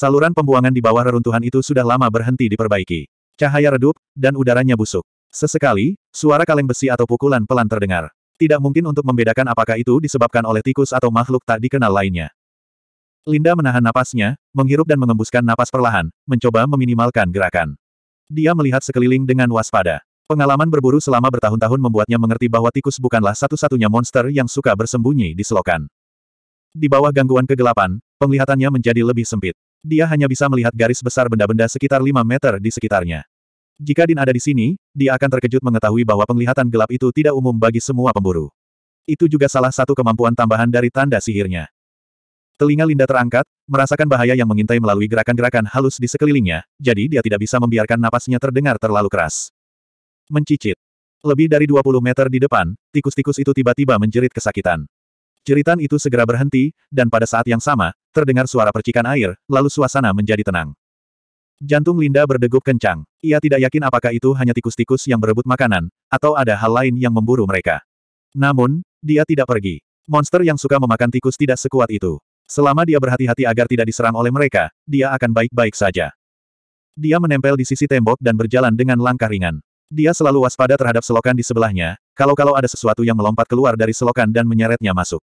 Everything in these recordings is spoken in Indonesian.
Saluran pembuangan di bawah reruntuhan itu sudah lama berhenti diperbaiki. Cahaya redup, dan udaranya busuk. Sesekali, suara kaleng besi atau pukulan pelan terdengar. Tidak mungkin untuk membedakan apakah itu disebabkan oleh tikus atau makhluk tak dikenal lainnya. Linda menahan napasnya, menghirup dan mengembuskan napas perlahan, mencoba meminimalkan gerakan. Dia melihat sekeliling dengan waspada. Pengalaman berburu selama bertahun-tahun membuatnya mengerti bahwa tikus bukanlah satu-satunya monster yang suka bersembunyi di selokan. Di bawah gangguan kegelapan, penglihatannya menjadi lebih sempit. Dia hanya bisa melihat garis besar benda-benda sekitar 5 meter di sekitarnya. Jika Din ada di sini, dia akan terkejut mengetahui bahwa penglihatan gelap itu tidak umum bagi semua pemburu. Itu juga salah satu kemampuan tambahan dari tanda sihirnya. Telinga Linda terangkat, merasakan bahaya yang mengintai melalui gerakan-gerakan halus di sekelilingnya, jadi dia tidak bisa membiarkan napasnya terdengar terlalu keras. Mencicit. Lebih dari 20 meter di depan, tikus-tikus itu tiba-tiba menjerit kesakitan. Jeritan itu segera berhenti, dan pada saat yang sama, terdengar suara percikan air, lalu suasana menjadi tenang. Jantung Linda berdegup kencang. Ia tidak yakin apakah itu hanya tikus-tikus yang berebut makanan, atau ada hal lain yang memburu mereka. Namun, dia tidak pergi. Monster yang suka memakan tikus tidak sekuat itu. Selama dia berhati-hati agar tidak diserang oleh mereka, dia akan baik-baik saja. Dia menempel di sisi tembok dan berjalan dengan langkah ringan. Dia selalu waspada terhadap selokan di sebelahnya, kalau-kalau ada sesuatu yang melompat keluar dari selokan dan menyeretnya masuk.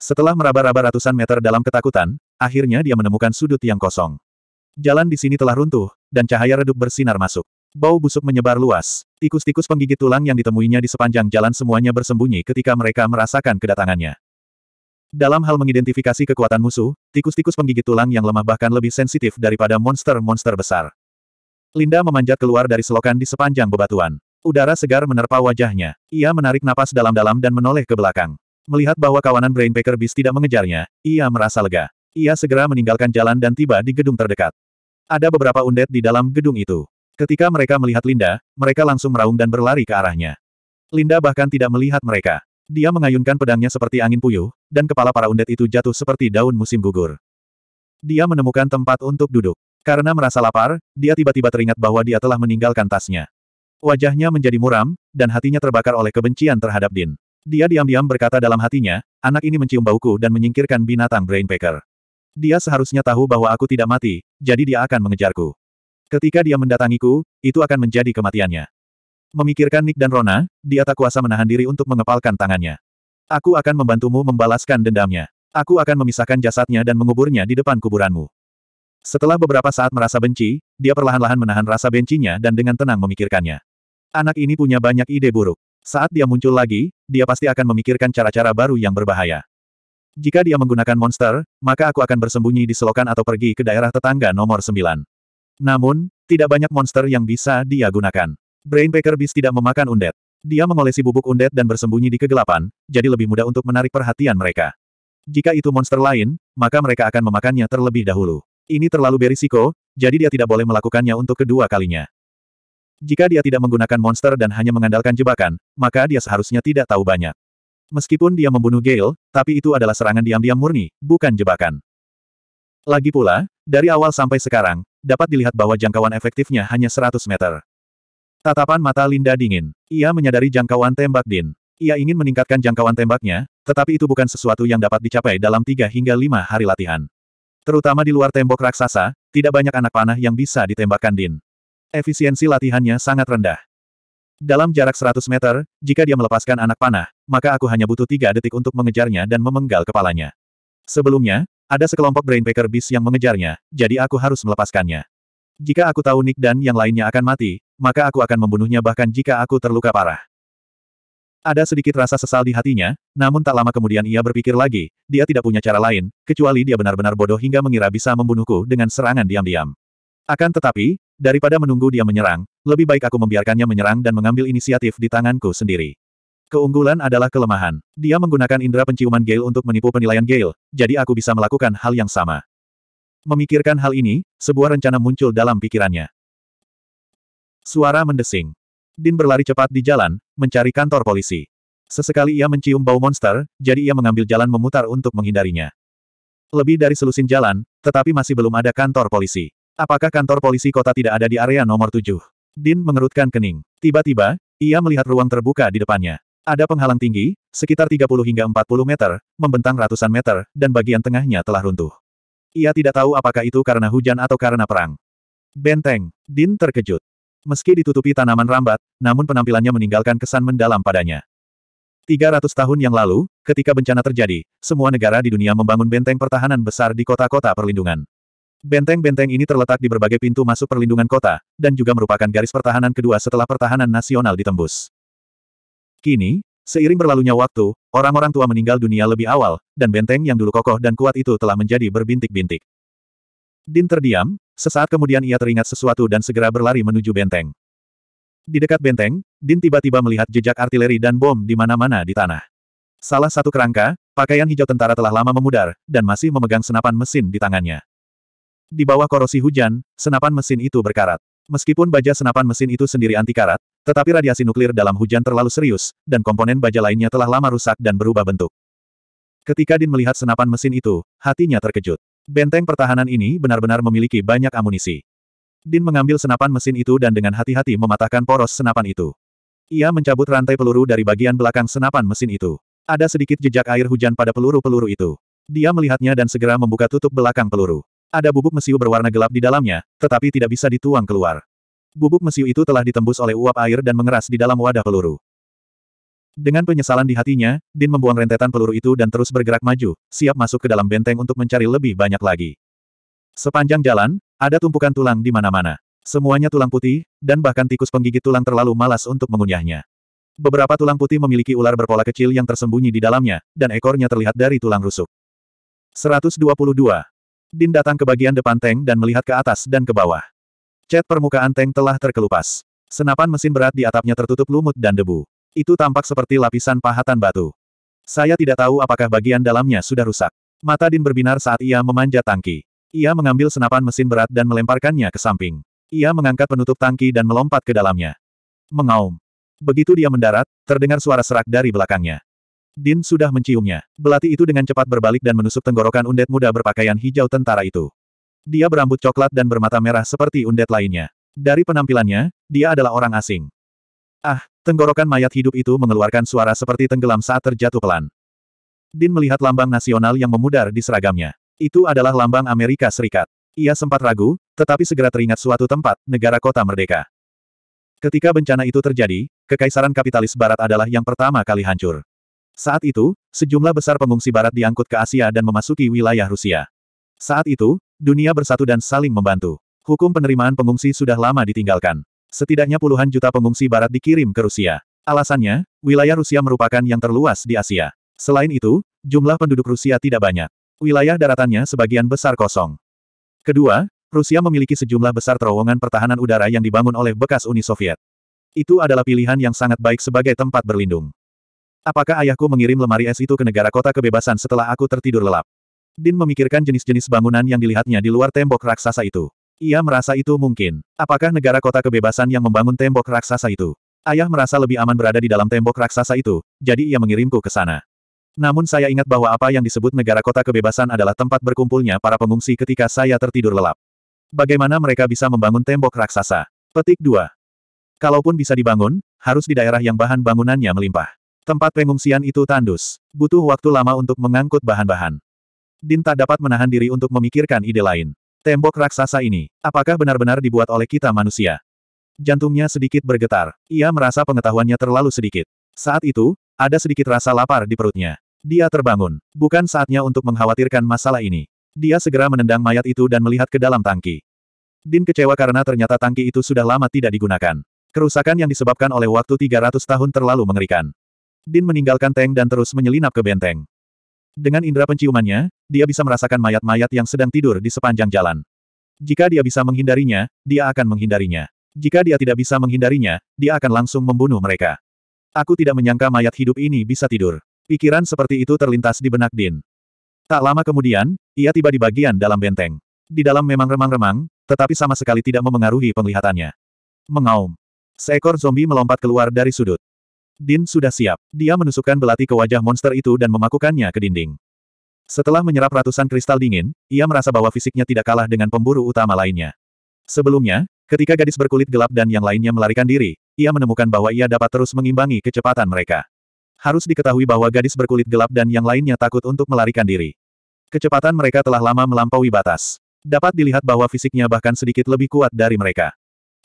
Setelah meraba-raba ratusan meter dalam ketakutan, akhirnya dia menemukan sudut yang kosong. Jalan di sini telah runtuh, dan cahaya redup bersinar masuk. Bau busuk menyebar luas. Tikus-tikus penggigit tulang yang ditemuinya di sepanjang jalan semuanya bersembunyi ketika mereka merasakan kedatangannya. Dalam hal mengidentifikasi kekuatan musuh, tikus-tikus penggigit tulang yang lemah bahkan lebih sensitif daripada monster-monster besar. Linda memanjat keluar dari selokan di sepanjang bebatuan. Udara segar menerpa wajahnya. Ia menarik napas dalam-dalam dan menoleh ke belakang. Melihat bahwa kawanan Brainpacker Beast tidak mengejarnya, ia merasa lega. Ia segera meninggalkan jalan dan tiba di gedung terdekat. Ada beberapa undet di dalam gedung itu. Ketika mereka melihat Linda, mereka langsung meraung dan berlari ke arahnya. Linda bahkan tidak melihat mereka. Dia mengayunkan pedangnya seperti angin puyuh, dan kepala para undet itu jatuh seperti daun musim gugur. Dia menemukan tempat untuk duduk. Karena merasa lapar, dia tiba-tiba teringat bahwa dia telah meninggalkan tasnya. Wajahnya menjadi muram, dan hatinya terbakar oleh kebencian terhadap Din. Dia diam-diam berkata dalam hatinya, anak ini mencium bauku dan menyingkirkan binatang Brainpacker. Dia seharusnya tahu bahwa aku tidak mati, jadi dia akan mengejarku. Ketika dia mendatangiku, itu akan menjadi kematiannya. Memikirkan Nick dan Rona, dia tak kuasa menahan diri untuk mengepalkan tangannya. Aku akan membantumu membalaskan dendamnya. Aku akan memisahkan jasadnya dan menguburnya di depan kuburanmu. Setelah beberapa saat merasa benci, dia perlahan-lahan menahan rasa bencinya dan dengan tenang memikirkannya. Anak ini punya banyak ide buruk. Saat dia muncul lagi, dia pasti akan memikirkan cara-cara baru yang berbahaya. Jika dia menggunakan monster, maka aku akan bersembunyi di selokan atau pergi ke daerah tetangga nomor 9. Namun, tidak banyak monster yang bisa dia gunakan. Brainpacker Beast tidak memakan undet. Dia mengolesi bubuk undet dan bersembunyi di kegelapan, jadi lebih mudah untuk menarik perhatian mereka. Jika itu monster lain, maka mereka akan memakannya terlebih dahulu. Ini terlalu berisiko, jadi dia tidak boleh melakukannya untuk kedua kalinya. Jika dia tidak menggunakan monster dan hanya mengandalkan jebakan, maka dia seharusnya tidak tahu banyak. Meskipun dia membunuh Gale, tapi itu adalah serangan diam-diam murni, bukan jebakan. Lagi pula, dari awal sampai sekarang, dapat dilihat bahwa jangkauan efektifnya hanya 100 meter. Tatapan mata Linda dingin. Ia menyadari jangkauan tembak Din. Ia ingin meningkatkan jangkauan tembaknya, tetapi itu bukan sesuatu yang dapat dicapai dalam 3 hingga 5 hari latihan. Terutama di luar tembok raksasa, tidak banyak anak panah yang bisa ditembakkan Din. Efisiensi latihannya sangat rendah. Dalam jarak 100 meter, jika dia melepaskan anak panah, maka aku hanya butuh tiga detik untuk mengejarnya dan memenggal kepalanya. Sebelumnya, ada sekelompok Brainpacker bis yang mengejarnya, jadi aku harus melepaskannya. Jika aku tahu Nick dan yang lainnya akan mati, maka aku akan membunuhnya bahkan jika aku terluka parah. Ada sedikit rasa sesal di hatinya, namun tak lama kemudian ia berpikir lagi, dia tidak punya cara lain, kecuali dia benar-benar bodoh hingga mengira bisa membunuhku dengan serangan diam-diam. Akan tetapi, daripada menunggu dia menyerang, lebih baik aku membiarkannya menyerang dan mengambil inisiatif di tanganku sendiri. Keunggulan adalah kelemahan. Dia menggunakan indera penciuman Gale untuk menipu penilaian Gale, jadi aku bisa melakukan hal yang sama. Memikirkan hal ini, sebuah rencana muncul dalam pikirannya. Suara mendesing. Din berlari cepat di jalan, mencari kantor polisi. Sesekali ia mencium bau monster, jadi ia mengambil jalan memutar untuk menghindarinya. Lebih dari selusin jalan, tetapi masih belum ada kantor polisi. Apakah kantor polisi kota tidak ada di area nomor tujuh? Din mengerutkan kening. Tiba-tiba, ia melihat ruang terbuka di depannya. Ada penghalang tinggi, sekitar 30 hingga 40 meter, membentang ratusan meter, dan bagian tengahnya telah runtuh. Ia tidak tahu apakah itu karena hujan atau karena perang. Benteng, Din terkejut. Meski ditutupi tanaman rambat, namun penampilannya meninggalkan kesan mendalam padanya. 300 tahun yang lalu, ketika bencana terjadi, semua negara di dunia membangun benteng pertahanan besar di kota-kota perlindungan. Benteng-benteng ini terletak di berbagai pintu masuk perlindungan kota, dan juga merupakan garis pertahanan kedua setelah pertahanan nasional ditembus. Kini, seiring berlalunya waktu, orang-orang tua meninggal dunia lebih awal, dan benteng yang dulu kokoh dan kuat itu telah menjadi berbintik-bintik. Din terdiam, sesaat kemudian ia teringat sesuatu dan segera berlari menuju benteng. Di dekat benteng, Din tiba-tiba melihat jejak artileri dan bom di mana-mana di tanah. Salah satu kerangka, pakaian hijau tentara telah lama memudar, dan masih memegang senapan mesin di tangannya. Di bawah korosi hujan, senapan mesin itu berkarat. Meskipun baja senapan mesin itu sendiri anti karat, tetapi radiasi nuklir dalam hujan terlalu serius, dan komponen baja lainnya telah lama rusak dan berubah bentuk. Ketika Din melihat senapan mesin itu, hatinya terkejut. Benteng pertahanan ini benar-benar memiliki banyak amunisi. Din mengambil senapan mesin itu dan dengan hati-hati mematahkan poros senapan itu. Ia mencabut rantai peluru dari bagian belakang senapan mesin itu. Ada sedikit jejak air hujan pada peluru-peluru itu. Dia melihatnya dan segera membuka tutup belakang peluru. Ada bubuk mesiu berwarna gelap di dalamnya, tetapi tidak bisa dituang keluar. Bubuk mesiu itu telah ditembus oleh uap air dan mengeras di dalam wadah peluru. Dengan penyesalan di hatinya, Din membuang rentetan peluru itu dan terus bergerak maju, siap masuk ke dalam benteng untuk mencari lebih banyak lagi. Sepanjang jalan, ada tumpukan tulang di mana-mana. Semuanya tulang putih, dan bahkan tikus penggigit tulang terlalu malas untuk mengunyahnya. Beberapa tulang putih memiliki ular berpola kecil yang tersembunyi di dalamnya, dan ekornya terlihat dari tulang rusuk. 122. Din datang ke bagian depan tank dan melihat ke atas dan ke bawah. Cat permukaan tank telah terkelupas. Senapan mesin berat di atapnya tertutup lumut dan debu. Itu tampak seperti lapisan pahatan batu. Saya tidak tahu apakah bagian dalamnya sudah rusak. Mata Din berbinar saat ia memanjat tangki. Ia mengambil senapan mesin berat dan melemparkannya ke samping. Ia mengangkat penutup tangki dan melompat ke dalamnya. Mengaum. Begitu dia mendarat, terdengar suara serak dari belakangnya. Din sudah menciumnya. Belati itu dengan cepat berbalik dan menusuk tenggorokan undet muda berpakaian hijau tentara itu. Dia berambut coklat dan bermata merah seperti undet lainnya. Dari penampilannya, dia adalah orang asing. Ah, tenggorokan mayat hidup itu mengeluarkan suara seperti tenggelam saat terjatuh pelan. Din melihat lambang nasional yang memudar di seragamnya. Itu adalah lambang Amerika Serikat. Ia sempat ragu, tetapi segera teringat suatu tempat, negara kota merdeka. Ketika bencana itu terjadi, kekaisaran kapitalis barat adalah yang pertama kali hancur. Saat itu, sejumlah besar pengungsi barat diangkut ke Asia dan memasuki wilayah Rusia. Saat itu, dunia bersatu dan saling membantu. Hukum penerimaan pengungsi sudah lama ditinggalkan. Setidaknya puluhan juta pengungsi barat dikirim ke Rusia. Alasannya, wilayah Rusia merupakan yang terluas di Asia. Selain itu, jumlah penduduk Rusia tidak banyak. Wilayah daratannya sebagian besar kosong. Kedua, Rusia memiliki sejumlah besar terowongan pertahanan udara yang dibangun oleh bekas Uni Soviet. Itu adalah pilihan yang sangat baik sebagai tempat berlindung. Apakah ayahku mengirim lemari es itu ke negara kota kebebasan setelah aku tertidur lelap? Din memikirkan jenis-jenis bangunan yang dilihatnya di luar tembok raksasa itu. Ia merasa itu mungkin. Apakah negara kota kebebasan yang membangun tembok raksasa itu? Ayah merasa lebih aman berada di dalam tembok raksasa itu, jadi ia mengirimku ke sana. Namun saya ingat bahwa apa yang disebut negara kota kebebasan adalah tempat berkumpulnya para pengungsi ketika saya tertidur lelap. Bagaimana mereka bisa membangun tembok raksasa? Petik 2. Kalaupun bisa dibangun, harus di daerah yang bahan bangunannya melimpah. Tempat pengungsian itu tandus. Butuh waktu lama untuk mengangkut bahan-bahan. Din tak dapat menahan diri untuk memikirkan ide lain. Tembok raksasa ini, apakah benar-benar dibuat oleh kita manusia? Jantungnya sedikit bergetar. Ia merasa pengetahuannya terlalu sedikit. Saat itu, ada sedikit rasa lapar di perutnya. Dia terbangun. Bukan saatnya untuk mengkhawatirkan masalah ini. Dia segera menendang mayat itu dan melihat ke dalam tangki. Din kecewa karena ternyata tangki itu sudah lama tidak digunakan. Kerusakan yang disebabkan oleh waktu 300 tahun terlalu mengerikan. Din meninggalkan tank dan terus menyelinap ke benteng. Dengan indera penciumannya, dia bisa merasakan mayat-mayat yang sedang tidur di sepanjang jalan. Jika dia bisa menghindarinya, dia akan menghindarinya. Jika dia tidak bisa menghindarinya, dia akan langsung membunuh mereka. Aku tidak menyangka mayat hidup ini bisa tidur. Pikiran seperti itu terlintas di benak Din. Tak lama kemudian, ia tiba di bagian dalam benteng. Di dalam memang remang-remang, tetapi sama sekali tidak memengaruhi penglihatannya. Mengaum. Seekor zombie melompat keluar dari sudut. Din sudah siap. Dia menusukkan belati ke wajah monster itu dan memakukannya ke dinding. Setelah menyerap ratusan kristal dingin, ia merasa bahwa fisiknya tidak kalah dengan pemburu utama lainnya. Sebelumnya, ketika gadis berkulit gelap dan yang lainnya melarikan diri, ia menemukan bahwa ia dapat terus mengimbangi kecepatan mereka. Harus diketahui bahwa gadis berkulit gelap dan yang lainnya takut untuk melarikan diri. Kecepatan mereka telah lama melampaui batas. Dapat dilihat bahwa fisiknya bahkan sedikit lebih kuat dari mereka.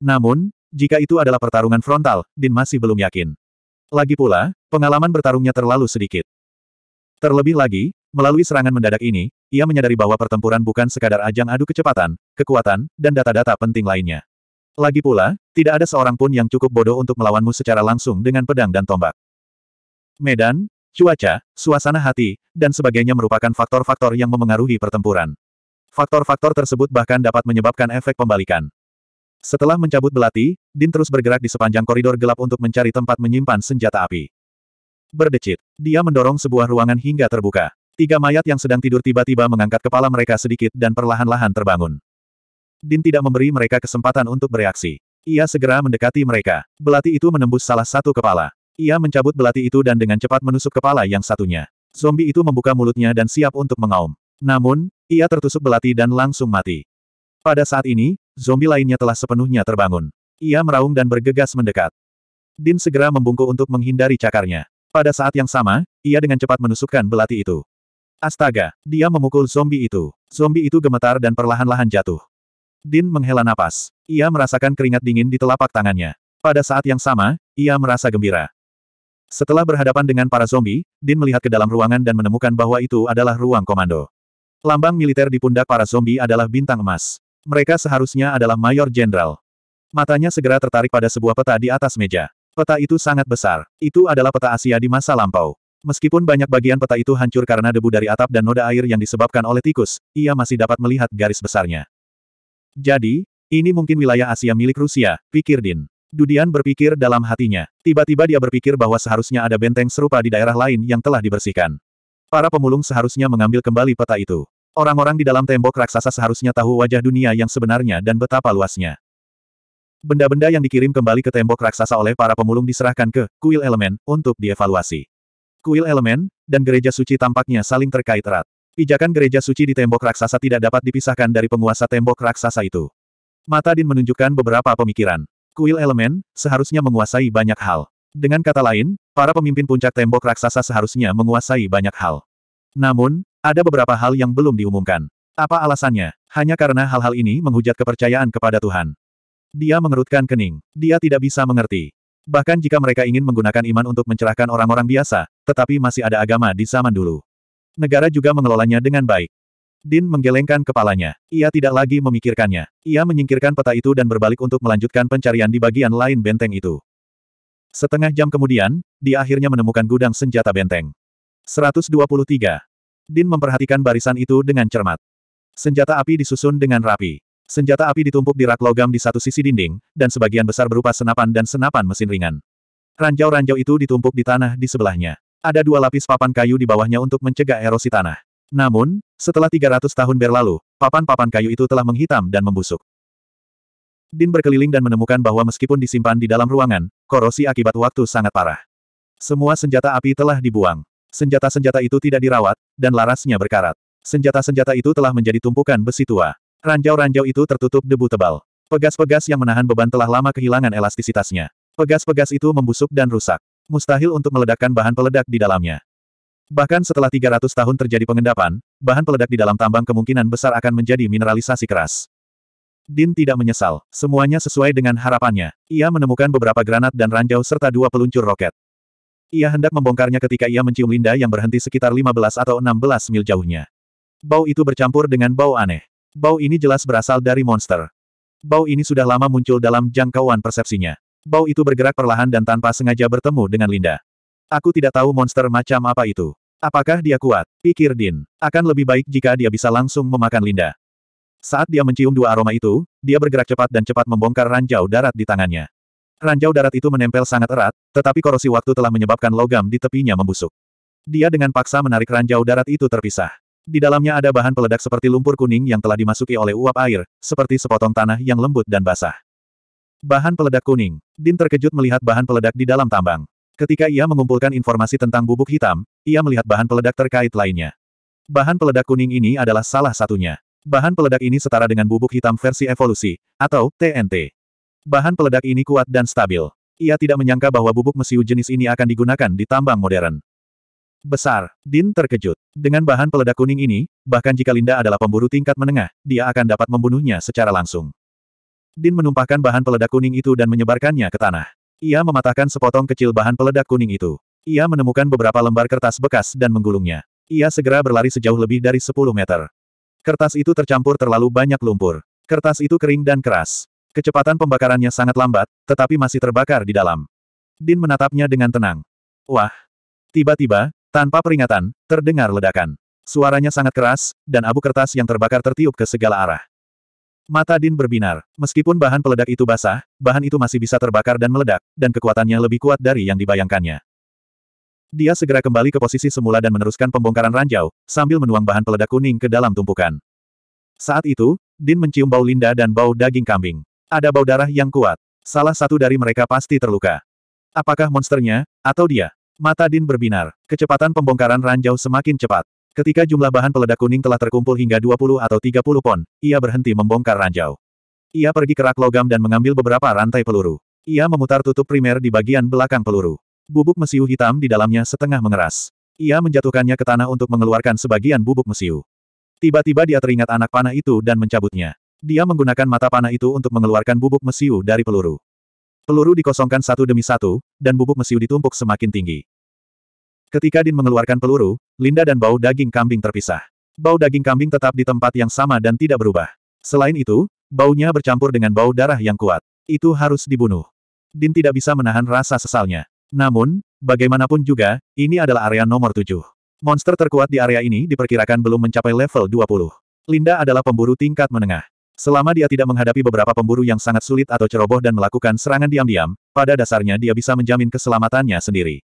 Namun, jika itu adalah pertarungan frontal, Din masih belum yakin. Lagi pula, pengalaman bertarungnya terlalu sedikit. Terlebih lagi, melalui serangan mendadak ini, ia menyadari bahwa pertempuran bukan sekadar ajang adu kecepatan, kekuatan, dan data-data penting lainnya. Lagi pula, tidak ada seorang pun yang cukup bodoh untuk melawanmu secara langsung dengan pedang dan tombak. Medan, cuaca, suasana hati, dan sebagainya merupakan faktor-faktor yang memengaruhi pertempuran. Faktor-faktor tersebut bahkan dapat menyebabkan efek pembalikan. Setelah mencabut belati, Din terus bergerak di sepanjang koridor gelap untuk mencari tempat menyimpan senjata api. Berdecit, dia mendorong sebuah ruangan hingga terbuka. Tiga mayat yang sedang tidur tiba-tiba mengangkat kepala mereka sedikit dan perlahan-lahan terbangun. Din tidak memberi mereka kesempatan untuk bereaksi. Ia segera mendekati mereka. Belati itu menembus salah satu kepala. Ia mencabut belati itu dan dengan cepat menusuk kepala yang satunya. Zombie itu membuka mulutnya dan siap untuk mengaum. Namun, ia tertusuk belati dan langsung mati. Pada saat ini, zombie lainnya telah sepenuhnya terbangun. Ia meraung dan bergegas mendekat. Din segera membungkuk untuk menghindari cakarnya. Pada saat yang sama, ia dengan cepat menusukkan belati itu. Astaga, dia memukul zombie itu. Zombie itu gemetar dan perlahan-lahan jatuh. Din menghela napas. Ia merasakan keringat dingin di telapak tangannya. Pada saat yang sama, ia merasa gembira. Setelah berhadapan dengan para zombie, Din melihat ke dalam ruangan dan menemukan bahwa itu adalah ruang komando. Lambang militer di pundak para zombie adalah bintang emas. Mereka seharusnya adalah Mayor Jenderal. Matanya segera tertarik pada sebuah peta di atas meja. Peta itu sangat besar. Itu adalah peta Asia di masa lampau. Meskipun banyak bagian peta itu hancur karena debu dari atap dan noda air yang disebabkan oleh tikus, ia masih dapat melihat garis besarnya. Jadi, ini mungkin wilayah Asia milik Rusia, pikir Din. Dudian berpikir dalam hatinya. Tiba-tiba dia berpikir bahwa seharusnya ada benteng serupa di daerah lain yang telah dibersihkan. Para pemulung seharusnya mengambil kembali peta itu. Orang-orang di dalam tembok raksasa seharusnya tahu wajah dunia yang sebenarnya dan betapa luasnya. Benda-benda yang dikirim kembali ke tembok raksasa oleh para pemulung diserahkan ke kuil elemen untuk dievaluasi. Kuil elemen dan gereja suci tampaknya saling terkait erat. Pijakan gereja suci di tembok raksasa tidak dapat dipisahkan dari penguasa tembok raksasa itu. Mata Din menunjukkan beberapa pemikiran. Kuil elemen seharusnya menguasai banyak hal. Dengan kata lain, para pemimpin puncak tembok raksasa seharusnya menguasai banyak hal. Namun, ada beberapa hal yang belum diumumkan. Apa alasannya? Hanya karena hal-hal ini menghujat kepercayaan kepada Tuhan. Dia mengerutkan kening. Dia tidak bisa mengerti. Bahkan jika mereka ingin menggunakan iman untuk mencerahkan orang-orang biasa, tetapi masih ada agama di zaman dulu. Negara juga mengelolanya dengan baik. Din menggelengkan kepalanya. Ia tidak lagi memikirkannya. Ia menyingkirkan peta itu dan berbalik untuk melanjutkan pencarian di bagian lain benteng itu. Setengah jam kemudian, dia akhirnya menemukan gudang senjata benteng. 123. Din memperhatikan barisan itu dengan cermat. Senjata api disusun dengan rapi. Senjata api ditumpuk di rak logam di satu sisi dinding, dan sebagian besar berupa senapan dan senapan mesin ringan. Ranjau-ranjau itu ditumpuk di tanah di sebelahnya. Ada dua lapis papan kayu di bawahnya untuk mencegah erosi tanah. Namun, setelah 300 tahun berlalu, papan-papan kayu itu telah menghitam dan membusuk. Din berkeliling dan menemukan bahwa meskipun disimpan di dalam ruangan, korosi akibat waktu sangat parah. Semua senjata api telah dibuang. Senjata-senjata itu tidak dirawat, dan larasnya berkarat. Senjata-senjata itu telah menjadi tumpukan besi tua. Ranjau-ranjau itu tertutup debu tebal. Pegas-pegas yang menahan beban telah lama kehilangan elastisitasnya. Pegas-pegas itu membusuk dan rusak. Mustahil untuk meledakkan bahan peledak di dalamnya. Bahkan setelah 300 tahun terjadi pengendapan, bahan peledak di dalam tambang kemungkinan besar akan menjadi mineralisasi keras. Din tidak menyesal, semuanya sesuai dengan harapannya. Ia menemukan beberapa granat dan ranjau serta dua peluncur roket. Ia hendak membongkarnya ketika ia mencium Linda yang berhenti sekitar 15 atau 16 mil jauhnya. Bau itu bercampur dengan bau aneh. Bau ini jelas berasal dari monster. Bau ini sudah lama muncul dalam jangkauan persepsinya. Bau itu bergerak perlahan dan tanpa sengaja bertemu dengan Linda. Aku tidak tahu monster macam apa itu. Apakah dia kuat? Pikir Din. Akan lebih baik jika dia bisa langsung memakan Linda. Saat dia mencium dua aroma itu, dia bergerak cepat dan cepat membongkar ranjau darat di tangannya. Ranjau darat itu menempel sangat erat, tetapi korosi waktu telah menyebabkan logam di tepinya membusuk. Dia dengan paksa menarik ranjau darat itu terpisah. Di dalamnya ada bahan peledak seperti lumpur kuning yang telah dimasuki oleh uap air, seperti sepotong tanah yang lembut dan basah. Bahan peledak kuning. Din terkejut melihat bahan peledak di dalam tambang. Ketika ia mengumpulkan informasi tentang bubuk hitam, ia melihat bahan peledak terkait lainnya. Bahan peledak kuning ini adalah salah satunya. Bahan peledak ini setara dengan bubuk hitam versi evolusi, atau TNT. Bahan peledak ini kuat dan stabil. Ia tidak menyangka bahwa bubuk mesiu jenis ini akan digunakan di tambang modern. Besar, Din terkejut. Dengan bahan peledak kuning ini, bahkan jika Linda adalah pemburu tingkat menengah, dia akan dapat membunuhnya secara langsung. Din menumpahkan bahan peledak kuning itu dan menyebarkannya ke tanah. Ia mematahkan sepotong kecil bahan peledak kuning itu. Ia menemukan beberapa lembar kertas bekas dan menggulungnya. Ia segera berlari sejauh lebih dari 10 meter. Kertas itu tercampur terlalu banyak lumpur. Kertas itu kering dan keras. Kecepatan pembakarannya sangat lambat, tetapi masih terbakar di dalam. Din menatapnya dengan tenang. Wah! Tiba-tiba, tanpa peringatan, terdengar ledakan. Suaranya sangat keras, dan abu kertas yang terbakar tertiup ke segala arah. Mata Din berbinar. Meskipun bahan peledak itu basah, bahan itu masih bisa terbakar dan meledak, dan kekuatannya lebih kuat dari yang dibayangkannya. Dia segera kembali ke posisi semula dan meneruskan pembongkaran ranjau, sambil menuang bahan peledak kuning ke dalam tumpukan. Saat itu, Din mencium bau Linda dan bau daging kambing. Ada bau darah yang kuat. Salah satu dari mereka pasti terluka. Apakah monsternya, atau dia? Mata Din berbinar. Kecepatan pembongkaran ranjau semakin cepat. Ketika jumlah bahan peledak kuning telah terkumpul hingga 20 atau 30 pon, ia berhenti membongkar ranjau. Ia pergi ke rak logam dan mengambil beberapa rantai peluru. Ia memutar tutup primer di bagian belakang peluru. Bubuk mesiu hitam di dalamnya setengah mengeras. Ia menjatuhkannya ke tanah untuk mengeluarkan sebagian bubuk mesiu. Tiba-tiba dia teringat anak panah itu dan mencabutnya. Dia menggunakan mata panah itu untuk mengeluarkan bubuk mesiu dari peluru. Peluru dikosongkan satu demi satu, dan bubuk mesiu ditumpuk semakin tinggi. Ketika Din mengeluarkan peluru, Linda dan bau daging kambing terpisah. Bau daging kambing tetap di tempat yang sama dan tidak berubah. Selain itu, baunya bercampur dengan bau darah yang kuat. Itu harus dibunuh. Din tidak bisa menahan rasa sesalnya. Namun, bagaimanapun juga, ini adalah area nomor tujuh. Monster terkuat di area ini diperkirakan belum mencapai level 20. Linda adalah pemburu tingkat menengah. Selama dia tidak menghadapi beberapa pemburu yang sangat sulit atau ceroboh dan melakukan serangan diam-diam, pada dasarnya dia bisa menjamin keselamatannya sendiri.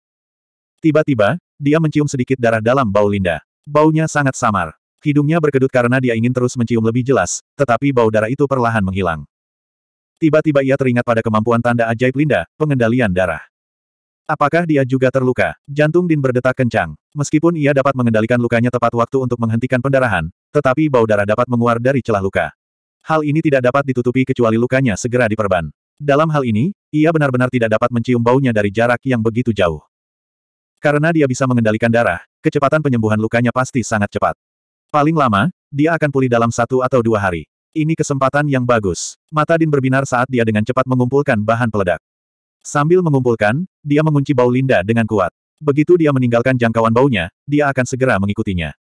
Tiba-tiba, dia mencium sedikit darah dalam bau Linda. Baunya sangat samar. Hidungnya berkedut karena dia ingin terus mencium lebih jelas, tetapi bau darah itu perlahan menghilang. Tiba-tiba ia teringat pada kemampuan tanda ajaib Linda, pengendalian darah. Apakah dia juga terluka? Jantung Din berdetak kencang. Meskipun ia dapat mengendalikan lukanya tepat waktu untuk menghentikan pendarahan, tetapi bau darah dapat menguar dari celah luka. Hal ini tidak dapat ditutupi kecuali lukanya segera diperban. Dalam hal ini, ia benar-benar tidak dapat mencium baunya dari jarak yang begitu jauh. Karena dia bisa mengendalikan darah, kecepatan penyembuhan lukanya pasti sangat cepat. Paling lama, dia akan pulih dalam satu atau dua hari. Ini kesempatan yang bagus. Mata Din berbinar saat dia dengan cepat mengumpulkan bahan peledak. Sambil mengumpulkan, dia mengunci bau Linda dengan kuat. Begitu dia meninggalkan jangkauan baunya, dia akan segera mengikutinya.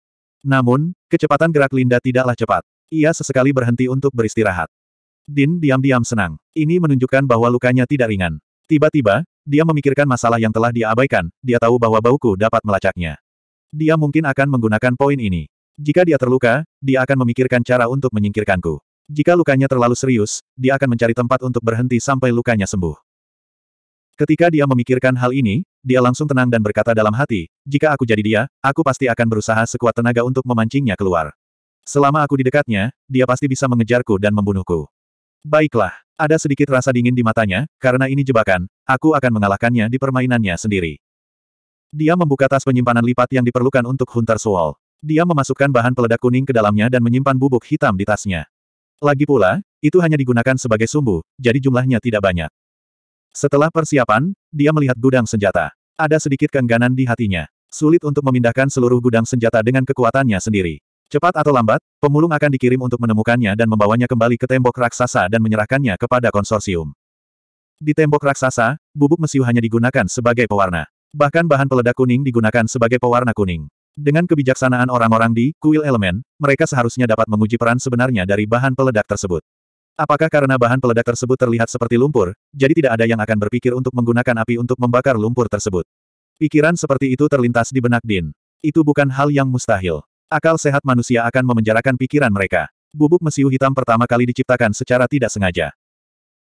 Namun, kecepatan gerak Linda tidaklah cepat. Ia sesekali berhenti untuk beristirahat. Din diam-diam senang. Ini menunjukkan bahwa lukanya tidak ringan. Tiba-tiba, dia memikirkan masalah yang telah dia abaikan, dia tahu bahwa bauku dapat melacaknya. Dia mungkin akan menggunakan poin ini. Jika dia terluka, dia akan memikirkan cara untuk menyingkirkanku. Jika lukanya terlalu serius, dia akan mencari tempat untuk berhenti sampai lukanya sembuh. Ketika dia memikirkan hal ini, dia langsung tenang dan berkata dalam hati, jika aku jadi dia, aku pasti akan berusaha sekuat tenaga untuk memancingnya keluar. Selama aku di dekatnya, dia pasti bisa mengejarku dan membunuhku. Baiklah, ada sedikit rasa dingin di matanya, karena ini jebakan, aku akan mengalahkannya di permainannya sendiri. Dia membuka tas penyimpanan lipat yang diperlukan untuk Hunter Swall. Dia memasukkan bahan peledak kuning ke dalamnya dan menyimpan bubuk hitam di tasnya. Lagi pula, itu hanya digunakan sebagai sumbu, jadi jumlahnya tidak banyak. Setelah persiapan, dia melihat gudang senjata. Ada sedikit keengganan di hatinya. Sulit untuk memindahkan seluruh gudang senjata dengan kekuatannya sendiri. Cepat atau lambat, pemulung akan dikirim untuk menemukannya dan membawanya kembali ke tembok raksasa dan menyerahkannya kepada konsorsium. Di tembok raksasa, bubuk mesiu hanya digunakan sebagai pewarna. Bahkan bahan peledak kuning digunakan sebagai pewarna kuning. Dengan kebijaksanaan orang-orang di kuil elemen, mereka seharusnya dapat menguji peran sebenarnya dari bahan peledak tersebut. Apakah karena bahan peledak tersebut terlihat seperti lumpur, jadi tidak ada yang akan berpikir untuk menggunakan api untuk membakar lumpur tersebut? Pikiran seperti itu terlintas di benak Din. Itu bukan hal yang mustahil. Akal sehat manusia akan memenjarakan pikiran mereka. Bubuk mesiu hitam pertama kali diciptakan secara tidak sengaja.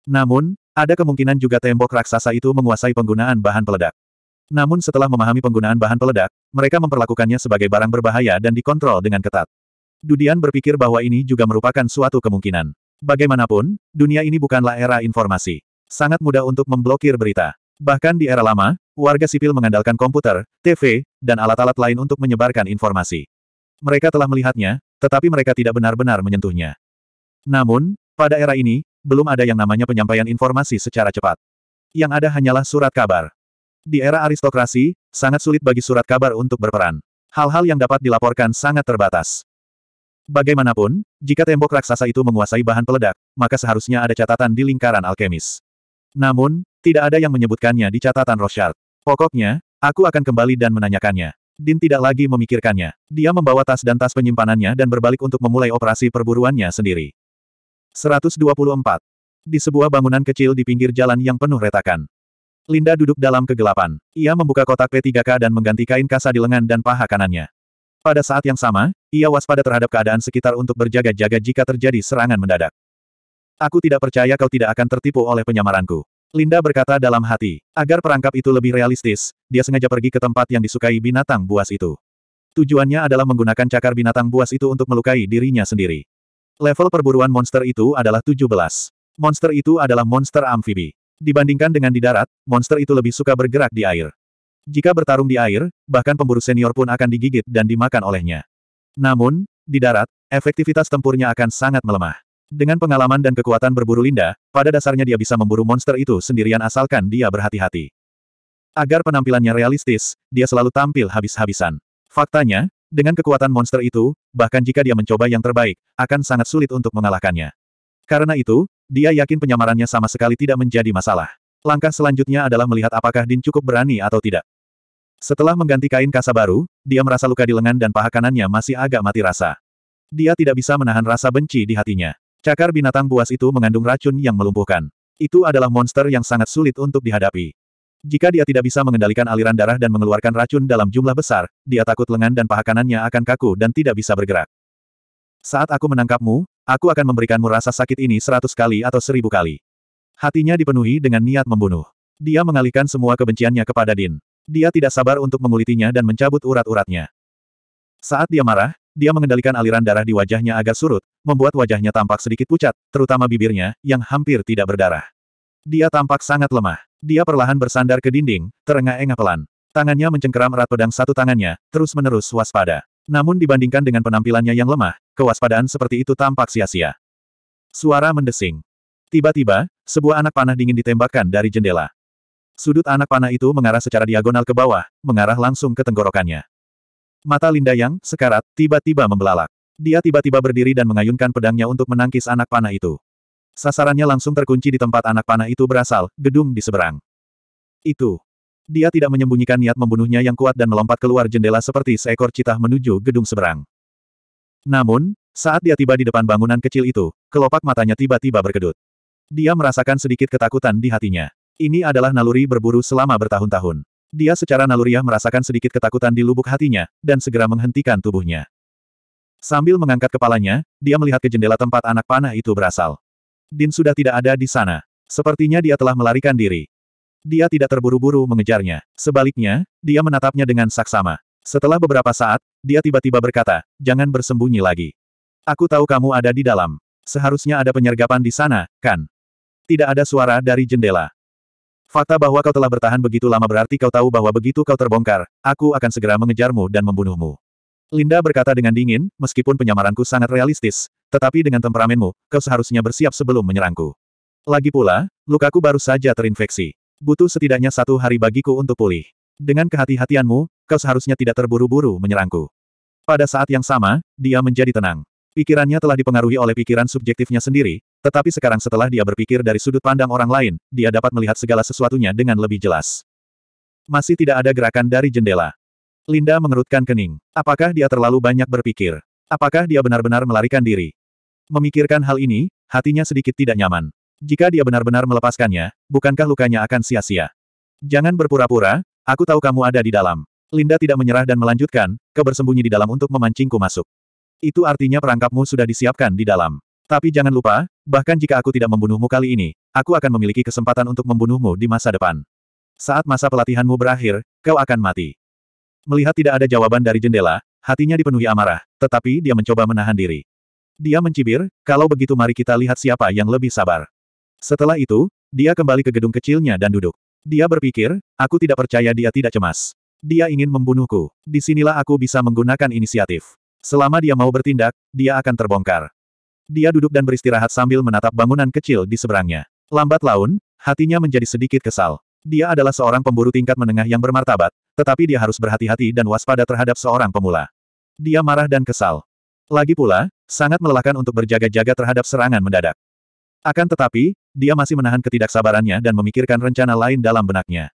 Namun, ada kemungkinan juga tembok raksasa itu menguasai penggunaan bahan peledak. Namun setelah memahami penggunaan bahan peledak, mereka memperlakukannya sebagai barang berbahaya dan dikontrol dengan ketat. Dudian berpikir bahwa ini juga merupakan suatu kemungkinan. Bagaimanapun, dunia ini bukanlah era informasi. Sangat mudah untuk memblokir berita. Bahkan di era lama, warga sipil mengandalkan komputer, TV, dan alat-alat lain untuk menyebarkan informasi. Mereka telah melihatnya, tetapi mereka tidak benar-benar menyentuhnya. Namun, pada era ini, belum ada yang namanya penyampaian informasi secara cepat. Yang ada hanyalah surat kabar. Di era aristokrasi, sangat sulit bagi surat kabar untuk berperan. Hal-hal yang dapat dilaporkan sangat terbatas. Bagaimanapun, jika tembok raksasa itu menguasai bahan peledak, maka seharusnya ada catatan di lingkaran alkemis. Namun, tidak ada yang menyebutkannya di catatan Roshard. Pokoknya, aku akan kembali dan menanyakannya. Din tidak lagi memikirkannya. Dia membawa tas dan tas penyimpanannya dan berbalik untuk memulai operasi perburuannya sendiri. 124. Di sebuah bangunan kecil di pinggir jalan yang penuh retakan. Linda duduk dalam kegelapan. Ia membuka kotak P3K dan mengganti kain kasa di lengan dan paha kanannya. Pada saat yang sama, ia waspada terhadap keadaan sekitar untuk berjaga-jaga jika terjadi serangan mendadak. Aku tidak percaya kau tidak akan tertipu oleh penyamaranku. Linda berkata dalam hati, agar perangkap itu lebih realistis, dia sengaja pergi ke tempat yang disukai binatang buas itu. Tujuannya adalah menggunakan cakar binatang buas itu untuk melukai dirinya sendiri. Level perburuan monster itu adalah 17. Monster itu adalah monster amfibi. Dibandingkan dengan di darat, monster itu lebih suka bergerak di air. Jika bertarung di air, bahkan pemburu senior pun akan digigit dan dimakan olehnya. Namun, di darat, efektivitas tempurnya akan sangat melemah. Dengan pengalaman dan kekuatan berburu Linda, pada dasarnya dia bisa memburu monster itu sendirian asalkan dia berhati-hati. Agar penampilannya realistis, dia selalu tampil habis-habisan. Faktanya, dengan kekuatan monster itu, bahkan jika dia mencoba yang terbaik, akan sangat sulit untuk mengalahkannya. Karena itu, dia yakin penyamarannya sama sekali tidak menjadi masalah. Langkah selanjutnya adalah melihat apakah Din cukup berani atau tidak. Setelah mengganti kain kasa baru, dia merasa luka di lengan dan paha kanannya masih agak mati rasa. Dia tidak bisa menahan rasa benci di hatinya. Cakar binatang buas itu mengandung racun yang melumpuhkan. Itu adalah monster yang sangat sulit untuk dihadapi. Jika dia tidak bisa mengendalikan aliran darah dan mengeluarkan racun dalam jumlah besar, dia takut lengan dan paha kanannya akan kaku dan tidak bisa bergerak. Saat aku menangkapmu, aku akan memberikanmu rasa sakit ini seratus kali atau seribu kali. Hatinya dipenuhi dengan niat membunuh. Dia mengalihkan semua kebenciannya kepada Din. Dia tidak sabar untuk mengulitinya dan mencabut urat-uratnya. Saat dia marah, dia mengendalikan aliran darah di wajahnya agak surut, membuat wajahnya tampak sedikit pucat, terutama bibirnya, yang hampir tidak berdarah. Dia tampak sangat lemah. Dia perlahan bersandar ke dinding, terengah-engah pelan. Tangannya mencengkeram erat pedang satu tangannya, terus-menerus waspada. Namun dibandingkan dengan penampilannya yang lemah, kewaspadaan seperti itu tampak sia-sia. Suara mendesing. Tiba-tiba, sebuah anak panah dingin ditembakkan dari jendela. Sudut anak panah itu mengarah secara diagonal ke bawah, mengarah langsung ke tenggorokannya. Mata Linda yang sekarat tiba-tiba membelalak. Dia tiba-tiba berdiri dan mengayunkan pedangnya untuk menangkis anak panah itu. Sasarannya langsung terkunci di tempat anak panah itu berasal, gedung di seberang. Itu. Dia tidak menyembunyikan niat membunuhnya yang kuat dan melompat keluar jendela seperti seekor citah menuju gedung seberang. Namun, saat dia tiba di depan bangunan kecil itu, kelopak matanya tiba-tiba berkedut. Dia merasakan sedikit ketakutan di hatinya. Ini adalah naluri berburu selama bertahun-tahun. Dia secara naluriah merasakan sedikit ketakutan di lubuk hatinya, dan segera menghentikan tubuhnya. Sambil mengangkat kepalanya, dia melihat ke jendela tempat anak panah itu berasal. Din sudah tidak ada di sana. Sepertinya dia telah melarikan diri. Dia tidak terburu-buru mengejarnya. Sebaliknya, dia menatapnya dengan saksama. Setelah beberapa saat, dia tiba-tiba berkata, jangan bersembunyi lagi. Aku tahu kamu ada di dalam. Seharusnya ada penyergapan di sana, kan? Tidak ada suara dari jendela. Fakta bahwa kau telah bertahan begitu lama berarti kau tahu bahwa begitu kau terbongkar, aku akan segera mengejarmu dan membunuhmu. Linda berkata dengan dingin, meskipun penyamaranku sangat realistis, tetapi dengan temperamenmu, kau seharusnya bersiap sebelum menyerangku. Lagi pula, lukaku baru saja terinfeksi. Butuh setidaknya satu hari bagiku untuk pulih. Dengan kehati-hatianmu, kau seharusnya tidak terburu-buru menyerangku. Pada saat yang sama, dia menjadi tenang. Pikirannya telah dipengaruhi oleh pikiran subjektifnya sendiri, tetapi sekarang setelah dia berpikir dari sudut pandang orang lain, dia dapat melihat segala sesuatunya dengan lebih jelas. Masih tidak ada gerakan dari jendela. Linda mengerutkan kening. Apakah dia terlalu banyak berpikir? Apakah dia benar-benar melarikan diri? Memikirkan hal ini, hatinya sedikit tidak nyaman. Jika dia benar-benar melepaskannya, bukankah lukanya akan sia-sia? Jangan berpura-pura, aku tahu kamu ada di dalam. Linda tidak menyerah dan melanjutkan, kebersembunyi di dalam untuk memancingku masuk. Itu artinya perangkapmu sudah disiapkan di dalam. Tapi jangan lupa, bahkan jika aku tidak membunuhmu kali ini, aku akan memiliki kesempatan untuk membunuhmu di masa depan. Saat masa pelatihanmu berakhir, kau akan mati. Melihat tidak ada jawaban dari jendela, hatinya dipenuhi amarah, tetapi dia mencoba menahan diri. Dia mencibir, kalau begitu mari kita lihat siapa yang lebih sabar. Setelah itu, dia kembali ke gedung kecilnya dan duduk. Dia berpikir, aku tidak percaya dia tidak cemas. Dia ingin membunuhku. Disinilah aku bisa menggunakan inisiatif. Selama dia mau bertindak, dia akan terbongkar. Dia duduk dan beristirahat sambil menatap bangunan kecil di seberangnya. Lambat laun, hatinya menjadi sedikit kesal. Dia adalah seorang pemburu tingkat menengah yang bermartabat, tetapi dia harus berhati-hati dan waspada terhadap seorang pemula. Dia marah dan kesal. Lagi pula, sangat melelahkan untuk berjaga-jaga terhadap serangan mendadak. Akan tetapi, dia masih menahan ketidaksabarannya dan memikirkan rencana lain dalam benaknya.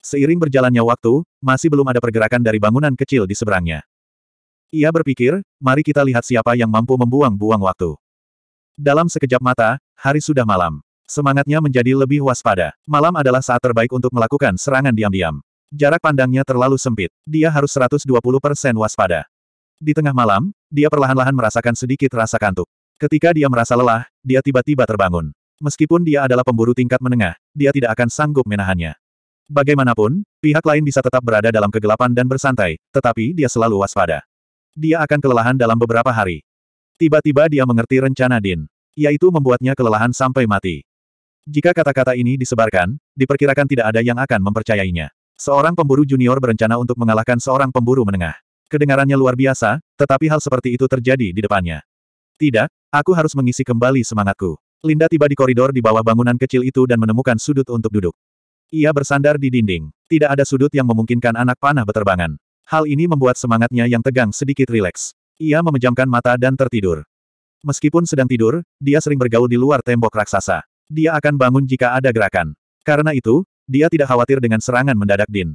Seiring berjalannya waktu, masih belum ada pergerakan dari bangunan kecil di seberangnya. Ia berpikir, mari kita lihat siapa yang mampu membuang-buang waktu. Dalam sekejap mata, hari sudah malam. Semangatnya menjadi lebih waspada. Malam adalah saat terbaik untuk melakukan serangan diam-diam. Jarak pandangnya terlalu sempit. Dia harus 120% waspada. Di tengah malam, dia perlahan-lahan merasakan sedikit rasa kantuk. Ketika dia merasa lelah, dia tiba-tiba terbangun. Meskipun dia adalah pemburu tingkat menengah, dia tidak akan sanggup menahannya. Bagaimanapun, pihak lain bisa tetap berada dalam kegelapan dan bersantai, tetapi dia selalu waspada. Dia akan kelelahan dalam beberapa hari. Tiba-tiba dia mengerti rencana Din. Yaitu membuatnya kelelahan sampai mati. Jika kata-kata ini disebarkan, diperkirakan tidak ada yang akan mempercayainya. Seorang pemburu junior berencana untuk mengalahkan seorang pemburu menengah. Kedengarannya luar biasa, tetapi hal seperti itu terjadi di depannya. Tidak, aku harus mengisi kembali semangatku. Linda tiba di koridor di bawah bangunan kecil itu dan menemukan sudut untuk duduk. Ia bersandar di dinding. Tidak ada sudut yang memungkinkan anak panah beterbangan. Hal ini membuat semangatnya yang tegang sedikit rileks. Ia memejamkan mata dan tertidur. Meskipun sedang tidur, dia sering bergaul di luar tembok raksasa. Dia akan bangun jika ada gerakan. Karena itu, dia tidak khawatir dengan serangan mendadak Din.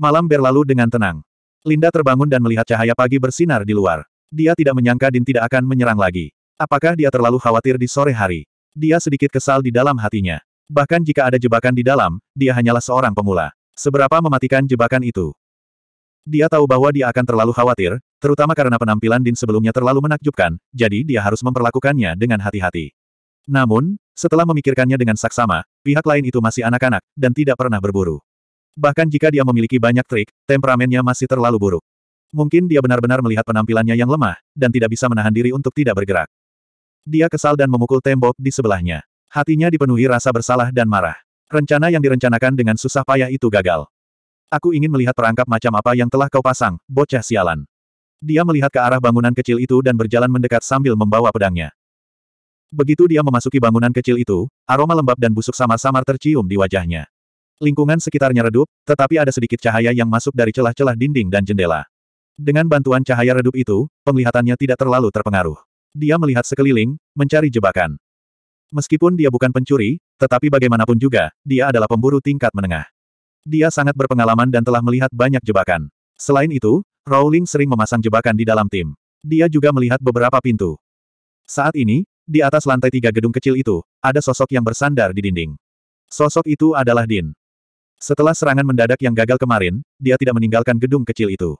Malam berlalu dengan tenang. Linda terbangun dan melihat cahaya pagi bersinar di luar. Dia tidak menyangka Din tidak akan menyerang lagi. Apakah dia terlalu khawatir di sore hari? Dia sedikit kesal di dalam hatinya. Bahkan jika ada jebakan di dalam, dia hanyalah seorang pemula. Seberapa mematikan jebakan itu? Dia tahu bahwa dia akan terlalu khawatir, terutama karena penampilan Din sebelumnya terlalu menakjubkan, jadi dia harus memperlakukannya dengan hati-hati. Namun, setelah memikirkannya dengan saksama, pihak lain itu masih anak-anak, dan tidak pernah berburu. Bahkan jika dia memiliki banyak trik, temperamennya masih terlalu buruk. Mungkin dia benar-benar melihat penampilannya yang lemah, dan tidak bisa menahan diri untuk tidak bergerak. Dia kesal dan memukul tembok di sebelahnya. Hatinya dipenuhi rasa bersalah dan marah. Rencana yang direncanakan dengan susah payah itu gagal. Aku ingin melihat perangkap macam apa yang telah kau pasang, bocah sialan. Dia melihat ke arah bangunan kecil itu dan berjalan mendekat sambil membawa pedangnya. Begitu dia memasuki bangunan kecil itu, aroma lembab dan busuk samar-samar tercium di wajahnya. Lingkungan sekitarnya redup, tetapi ada sedikit cahaya yang masuk dari celah-celah dinding dan jendela. Dengan bantuan cahaya redup itu, penglihatannya tidak terlalu terpengaruh. Dia melihat sekeliling, mencari jebakan. Meskipun dia bukan pencuri, tetapi bagaimanapun juga, dia adalah pemburu tingkat menengah. Dia sangat berpengalaman dan telah melihat banyak jebakan. Selain itu, Rowling sering memasang jebakan di dalam tim. Dia juga melihat beberapa pintu. Saat ini, di atas lantai tiga gedung kecil itu, ada sosok yang bersandar di dinding. Sosok itu adalah Din. Setelah serangan mendadak yang gagal kemarin, dia tidak meninggalkan gedung kecil itu.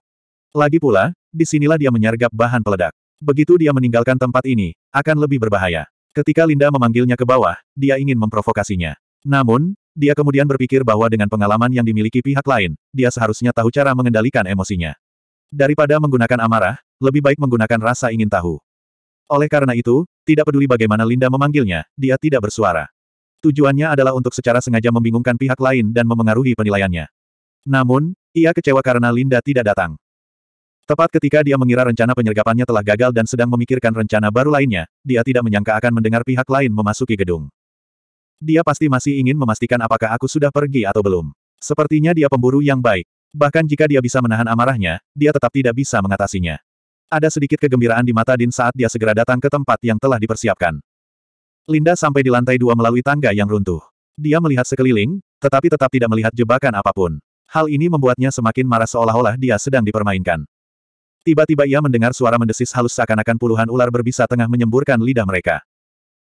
Lagi pula, disinilah dia menyergap bahan peledak. Begitu dia meninggalkan tempat ini, akan lebih berbahaya. Ketika Linda memanggilnya ke bawah, dia ingin memprovokasinya. Namun, dia kemudian berpikir bahwa dengan pengalaman yang dimiliki pihak lain, dia seharusnya tahu cara mengendalikan emosinya. Daripada menggunakan amarah, lebih baik menggunakan rasa ingin tahu. Oleh karena itu, tidak peduli bagaimana Linda memanggilnya, dia tidak bersuara. Tujuannya adalah untuk secara sengaja membingungkan pihak lain dan memengaruhi penilaiannya. Namun, ia kecewa karena Linda tidak datang. Tepat ketika dia mengira rencana penyergapannya telah gagal dan sedang memikirkan rencana baru lainnya, dia tidak menyangka akan mendengar pihak lain memasuki gedung. Dia pasti masih ingin memastikan apakah aku sudah pergi atau belum. Sepertinya dia pemburu yang baik. Bahkan jika dia bisa menahan amarahnya, dia tetap tidak bisa mengatasinya. Ada sedikit kegembiraan di mata Din saat dia segera datang ke tempat yang telah dipersiapkan. Linda sampai di lantai dua melalui tangga yang runtuh. Dia melihat sekeliling, tetapi tetap tidak melihat jebakan apapun. Hal ini membuatnya semakin marah seolah-olah dia sedang dipermainkan. Tiba-tiba ia mendengar suara mendesis halus seakan-akan puluhan ular berbisa tengah menyemburkan lidah mereka.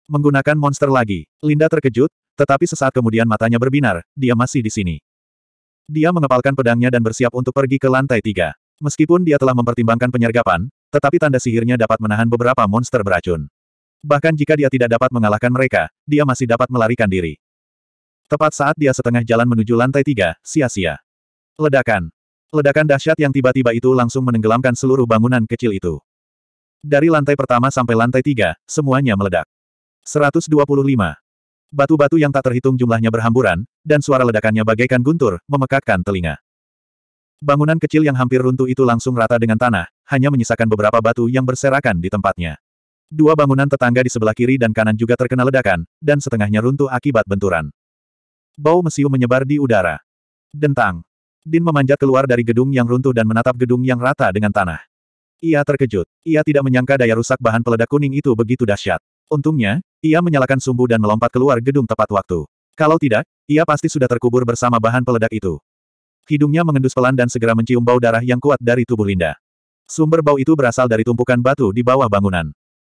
Menggunakan monster lagi. Linda terkejut, tetapi sesaat kemudian matanya berbinar, dia masih di sini. Dia mengepalkan pedangnya dan bersiap untuk pergi ke lantai tiga. Meskipun dia telah mempertimbangkan penyergapan, tetapi tanda sihirnya dapat menahan beberapa monster beracun. Bahkan jika dia tidak dapat mengalahkan mereka, dia masih dapat melarikan diri. Tepat saat dia setengah jalan menuju lantai tiga, sia-sia. Ledakan. Ledakan dahsyat yang tiba-tiba itu langsung menenggelamkan seluruh bangunan kecil itu. Dari lantai pertama sampai lantai tiga, semuanya meledak. 125. Batu-batu yang tak terhitung jumlahnya berhamburan, dan suara ledakannya bagaikan guntur, memekakkan telinga. Bangunan kecil yang hampir runtuh itu langsung rata dengan tanah, hanya menyisakan beberapa batu yang berserakan di tempatnya. Dua bangunan tetangga di sebelah kiri dan kanan juga terkena ledakan, dan setengahnya runtuh akibat benturan. Bau mesiu menyebar di udara. Dentang. Din memanjat keluar dari gedung yang runtuh dan menatap gedung yang rata dengan tanah. Ia terkejut. Ia tidak menyangka daya rusak bahan peledak kuning itu begitu dahsyat. Untungnya, ia menyalakan sumbu dan melompat keluar gedung tepat waktu. Kalau tidak, ia pasti sudah terkubur bersama bahan peledak itu. Hidungnya mengendus pelan dan segera mencium bau darah yang kuat dari tubuh Linda. Sumber bau itu berasal dari tumpukan batu di bawah bangunan.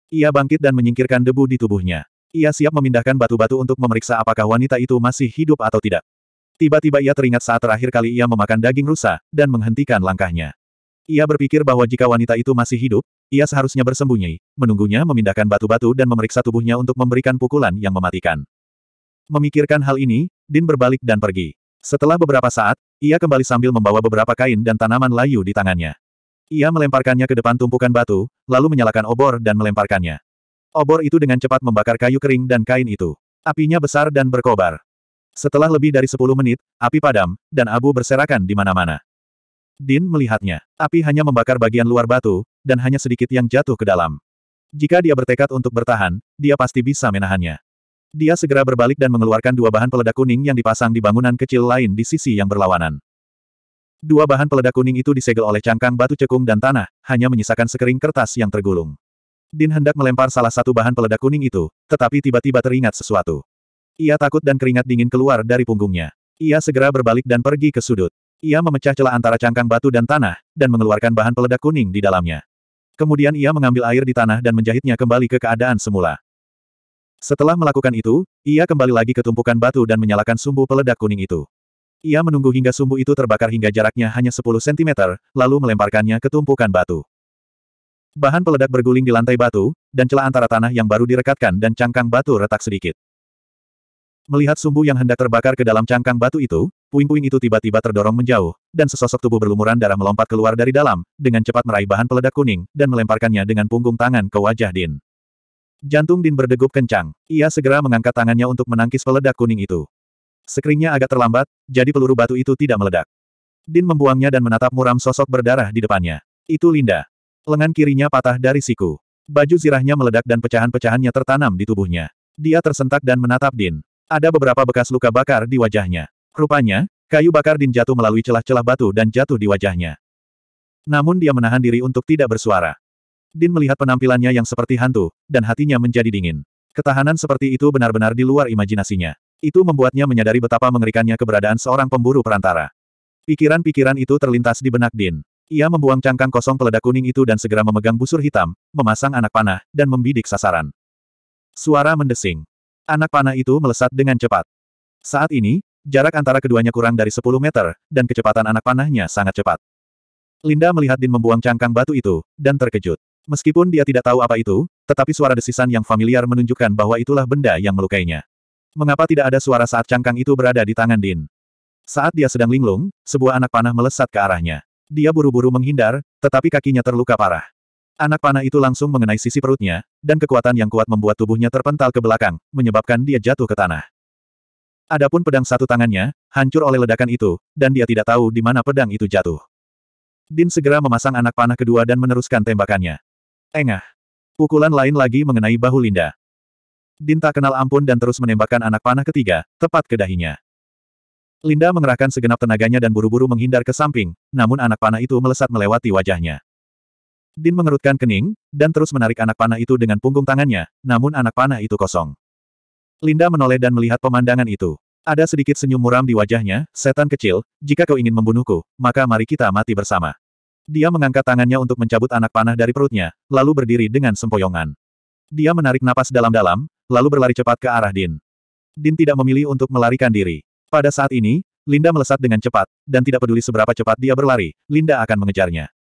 Ia bangkit dan menyingkirkan debu di tubuhnya. Ia siap memindahkan batu-batu untuk memeriksa apakah wanita itu masih hidup atau tidak. Tiba-tiba ia teringat saat terakhir kali ia memakan daging rusa, dan menghentikan langkahnya. Ia berpikir bahwa jika wanita itu masih hidup, ia seharusnya bersembunyi, menunggunya memindahkan batu-batu dan memeriksa tubuhnya untuk memberikan pukulan yang mematikan. Memikirkan hal ini, Din berbalik dan pergi. Setelah beberapa saat, ia kembali sambil membawa beberapa kain dan tanaman layu di tangannya. Ia melemparkannya ke depan tumpukan batu, lalu menyalakan obor dan melemparkannya. Obor itu dengan cepat membakar kayu kering dan kain itu. Apinya besar dan berkobar. Setelah lebih dari 10 menit, api padam, dan abu berserakan di mana-mana. Din melihatnya. Api hanya membakar bagian luar batu, dan hanya sedikit yang jatuh ke dalam. Jika dia bertekad untuk bertahan, dia pasti bisa menahannya. Dia segera berbalik dan mengeluarkan dua bahan peledak kuning yang dipasang di bangunan kecil lain di sisi yang berlawanan. Dua bahan peledak kuning itu disegel oleh cangkang batu cekung dan tanah, hanya menyisakan sekering kertas yang tergulung. Din hendak melempar salah satu bahan peledak kuning itu, tetapi tiba-tiba teringat sesuatu. Ia takut dan keringat dingin keluar dari punggungnya. Ia segera berbalik dan pergi ke sudut. Ia memecah celah antara cangkang batu dan tanah, dan mengeluarkan bahan peledak kuning di dalamnya. Kemudian ia mengambil air di tanah dan menjahitnya kembali ke keadaan semula. Setelah melakukan itu, ia kembali lagi ke tumpukan batu dan menyalakan sumbu peledak kuning itu. Ia menunggu hingga sumbu itu terbakar hingga jaraknya hanya 10 cm, lalu melemparkannya ke tumpukan batu. Bahan peledak berguling di lantai batu, dan celah antara tanah yang baru direkatkan dan cangkang batu retak sedikit. Melihat sumbu yang hendak terbakar ke dalam cangkang batu itu, puing-puing itu tiba-tiba terdorong menjauh, dan sesosok tubuh berlumuran darah melompat keluar dari dalam, dengan cepat meraih bahan peledak kuning, dan melemparkannya dengan punggung tangan ke wajah Din. Jantung Din berdegup kencang. Ia segera mengangkat tangannya untuk menangkis peledak kuning itu. Sekringnya agak terlambat, jadi peluru batu itu tidak meledak. Din membuangnya dan menatap muram sosok berdarah di depannya. Itu Linda. Lengan kirinya patah dari siku. Baju zirahnya meledak dan pecahan-pecahannya tertanam di tubuhnya. Dia tersentak dan menatap Din. Ada beberapa bekas luka bakar di wajahnya. Rupanya, kayu bakar Din jatuh melalui celah-celah batu dan jatuh di wajahnya. Namun dia menahan diri untuk tidak bersuara. Din melihat penampilannya yang seperti hantu, dan hatinya menjadi dingin. Ketahanan seperti itu benar-benar di luar imajinasinya. Itu membuatnya menyadari betapa mengerikannya keberadaan seorang pemburu perantara. Pikiran-pikiran itu terlintas di benak Din. Ia membuang cangkang kosong peledak kuning itu dan segera memegang busur hitam, memasang anak panah, dan membidik sasaran. Suara mendesing. Anak panah itu melesat dengan cepat. Saat ini, jarak antara keduanya kurang dari 10 meter, dan kecepatan anak panahnya sangat cepat. Linda melihat Din membuang cangkang batu itu, dan terkejut. Meskipun dia tidak tahu apa itu, tetapi suara desisan yang familiar menunjukkan bahwa itulah benda yang melukainya. Mengapa tidak ada suara saat cangkang itu berada di tangan Din? Saat dia sedang linglung, sebuah anak panah melesat ke arahnya. Dia buru-buru menghindar, tetapi kakinya terluka parah. Anak panah itu langsung mengenai sisi perutnya, dan kekuatan yang kuat membuat tubuhnya terpental ke belakang, menyebabkan dia jatuh ke tanah. Adapun pedang satu tangannya, hancur oleh ledakan itu, dan dia tidak tahu di mana pedang itu jatuh. Din segera memasang anak panah kedua dan meneruskan tembakannya. Engah. Pukulan lain lagi mengenai bahu Linda. Din tak kenal ampun dan terus menembakkan anak panah ketiga, tepat ke dahinya. Linda mengerahkan segenap tenaganya dan buru-buru menghindar ke samping, namun anak panah itu melesat melewati wajahnya. Din mengerutkan kening, dan terus menarik anak panah itu dengan punggung tangannya, namun anak panah itu kosong. Linda menoleh dan melihat pemandangan itu. Ada sedikit senyum muram di wajahnya, setan kecil, jika kau ingin membunuhku, maka mari kita mati bersama. Dia mengangkat tangannya untuk mencabut anak panah dari perutnya, lalu berdiri dengan sempoyongan. Dia menarik napas dalam-dalam, lalu berlari cepat ke arah Din. Din tidak memilih untuk melarikan diri. Pada saat ini, Linda melesat dengan cepat, dan tidak peduli seberapa cepat dia berlari, Linda akan mengejarnya.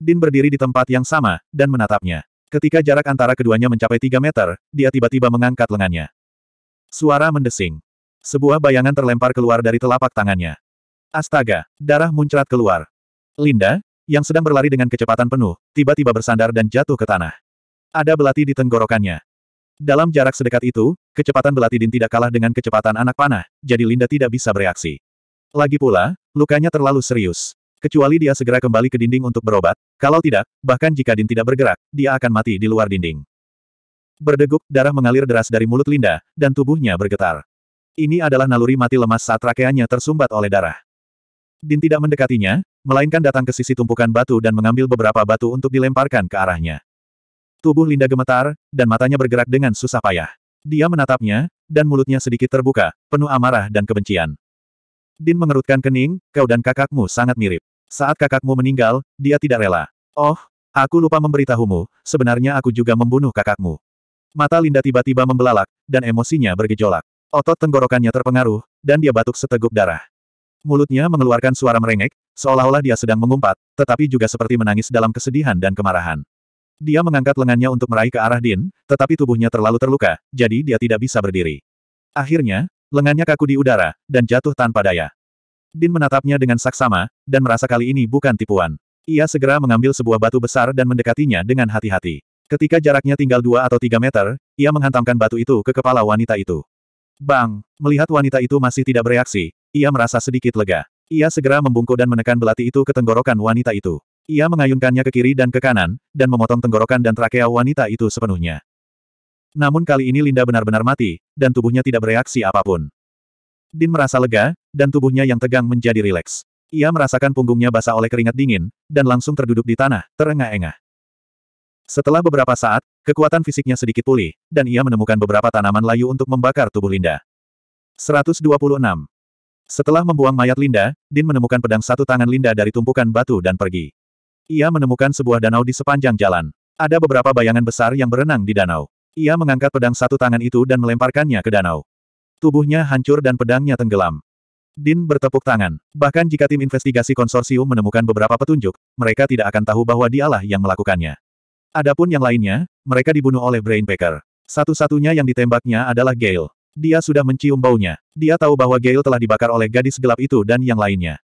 Din berdiri di tempat yang sama, dan menatapnya. Ketika jarak antara keduanya mencapai 3 meter, dia tiba-tiba mengangkat lengannya. Suara mendesing. Sebuah bayangan terlempar keluar dari telapak tangannya. Astaga, darah muncrat keluar. Linda, yang sedang berlari dengan kecepatan penuh, tiba-tiba bersandar dan jatuh ke tanah. Ada belati di tenggorokannya. Dalam jarak sedekat itu, kecepatan belati Din tidak kalah dengan kecepatan anak panah, jadi Linda tidak bisa bereaksi. Lagi pula, lukanya terlalu serius. Kecuali dia segera kembali ke dinding untuk berobat, kalau tidak, bahkan jika Din tidak bergerak, dia akan mati di luar dinding. Berdegup, darah mengalir deras dari mulut Linda, dan tubuhnya bergetar. Ini adalah naluri mati lemas saat rakeannya tersumbat oleh darah. Din tidak mendekatinya, melainkan datang ke sisi tumpukan batu dan mengambil beberapa batu untuk dilemparkan ke arahnya. Tubuh Linda gemetar, dan matanya bergerak dengan susah payah. Dia menatapnya, dan mulutnya sedikit terbuka, penuh amarah dan kebencian. Din mengerutkan kening, kau dan kakakmu sangat mirip. Saat kakakmu meninggal, dia tidak rela. Oh, aku lupa memberitahumu, sebenarnya aku juga membunuh kakakmu. Mata Linda tiba-tiba membelalak, dan emosinya bergejolak. Otot tenggorokannya terpengaruh, dan dia batuk seteguk darah. Mulutnya mengeluarkan suara merengek, seolah-olah dia sedang mengumpat, tetapi juga seperti menangis dalam kesedihan dan kemarahan. Dia mengangkat lengannya untuk meraih ke arah Din, tetapi tubuhnya terlalu terluka, jadi dia tidak bisa berdiri. Akhirnya, lengannya kaku di udara, dan jatuh tanpa daya. Din menatapnya dengan saksama, dan merasa kali ini bukan tipuan. Ia segera mengambil sebuah batu besar dan mendekatinya dengan hati-hati. Ketika jaraknya tinggal dua atau tiga meter, ia menghantamkan batu itu ke kepala wanita itu. Bang! Melihat wanita itu masih tidak bereaksi, ia merasa sedikit lega. Ia segera membungkuk dan menekan belati itu ke tenggorokan wanita itu. Ia mengayunkannya ke kiri dan ke kanan, dan memotong tenggorokan dan trakea wanita itu sepenuhnya. Namun kali ini Linda benar-benar mati, dan tubuhnya tidak bereaksi apapun. Din merasa lega, dan tubuhnya yang tegang menjadi rileks. Ia merasakan punggungnya basah oleh keringat dingin, dan langsung terduduk di tanah, terengah-engah. Setelah beberapa saat, kekuatan fisiknya sedikit pulih, dan ia menemukan beberapa tanaman layu untuk membakar tubuh Linda. 126. Setelah membuang mayat Linda, Din menemukan pedang satu tangan Linda dari tumpukan batu dan pergi. Ia menemukan sebuah danau di sepanjang jalan. Ada beberapa bayangan besar yang berenang di danau. Ia mengangkat pedang satu tangan itu dan melemparkannya ke danau. Tubuhnya hancur dan pedangnya tenggelam. Din bertepuk tangan. Bahkan jika tim investigasi konsorsium menemukan beberapa petunjuk, mereka tidak akan tahu bahwa dialah yang melakukannya. Adapun yang lainnya, mereka dibunuh oleh Brain Brainpacker. Satu-satunya yang ditembaknya adalah Gale. Dia sudah mencium baunya. Dia tahu bahwa Gale telah dibakar oleh gadis gelap itu dan yang lainnya.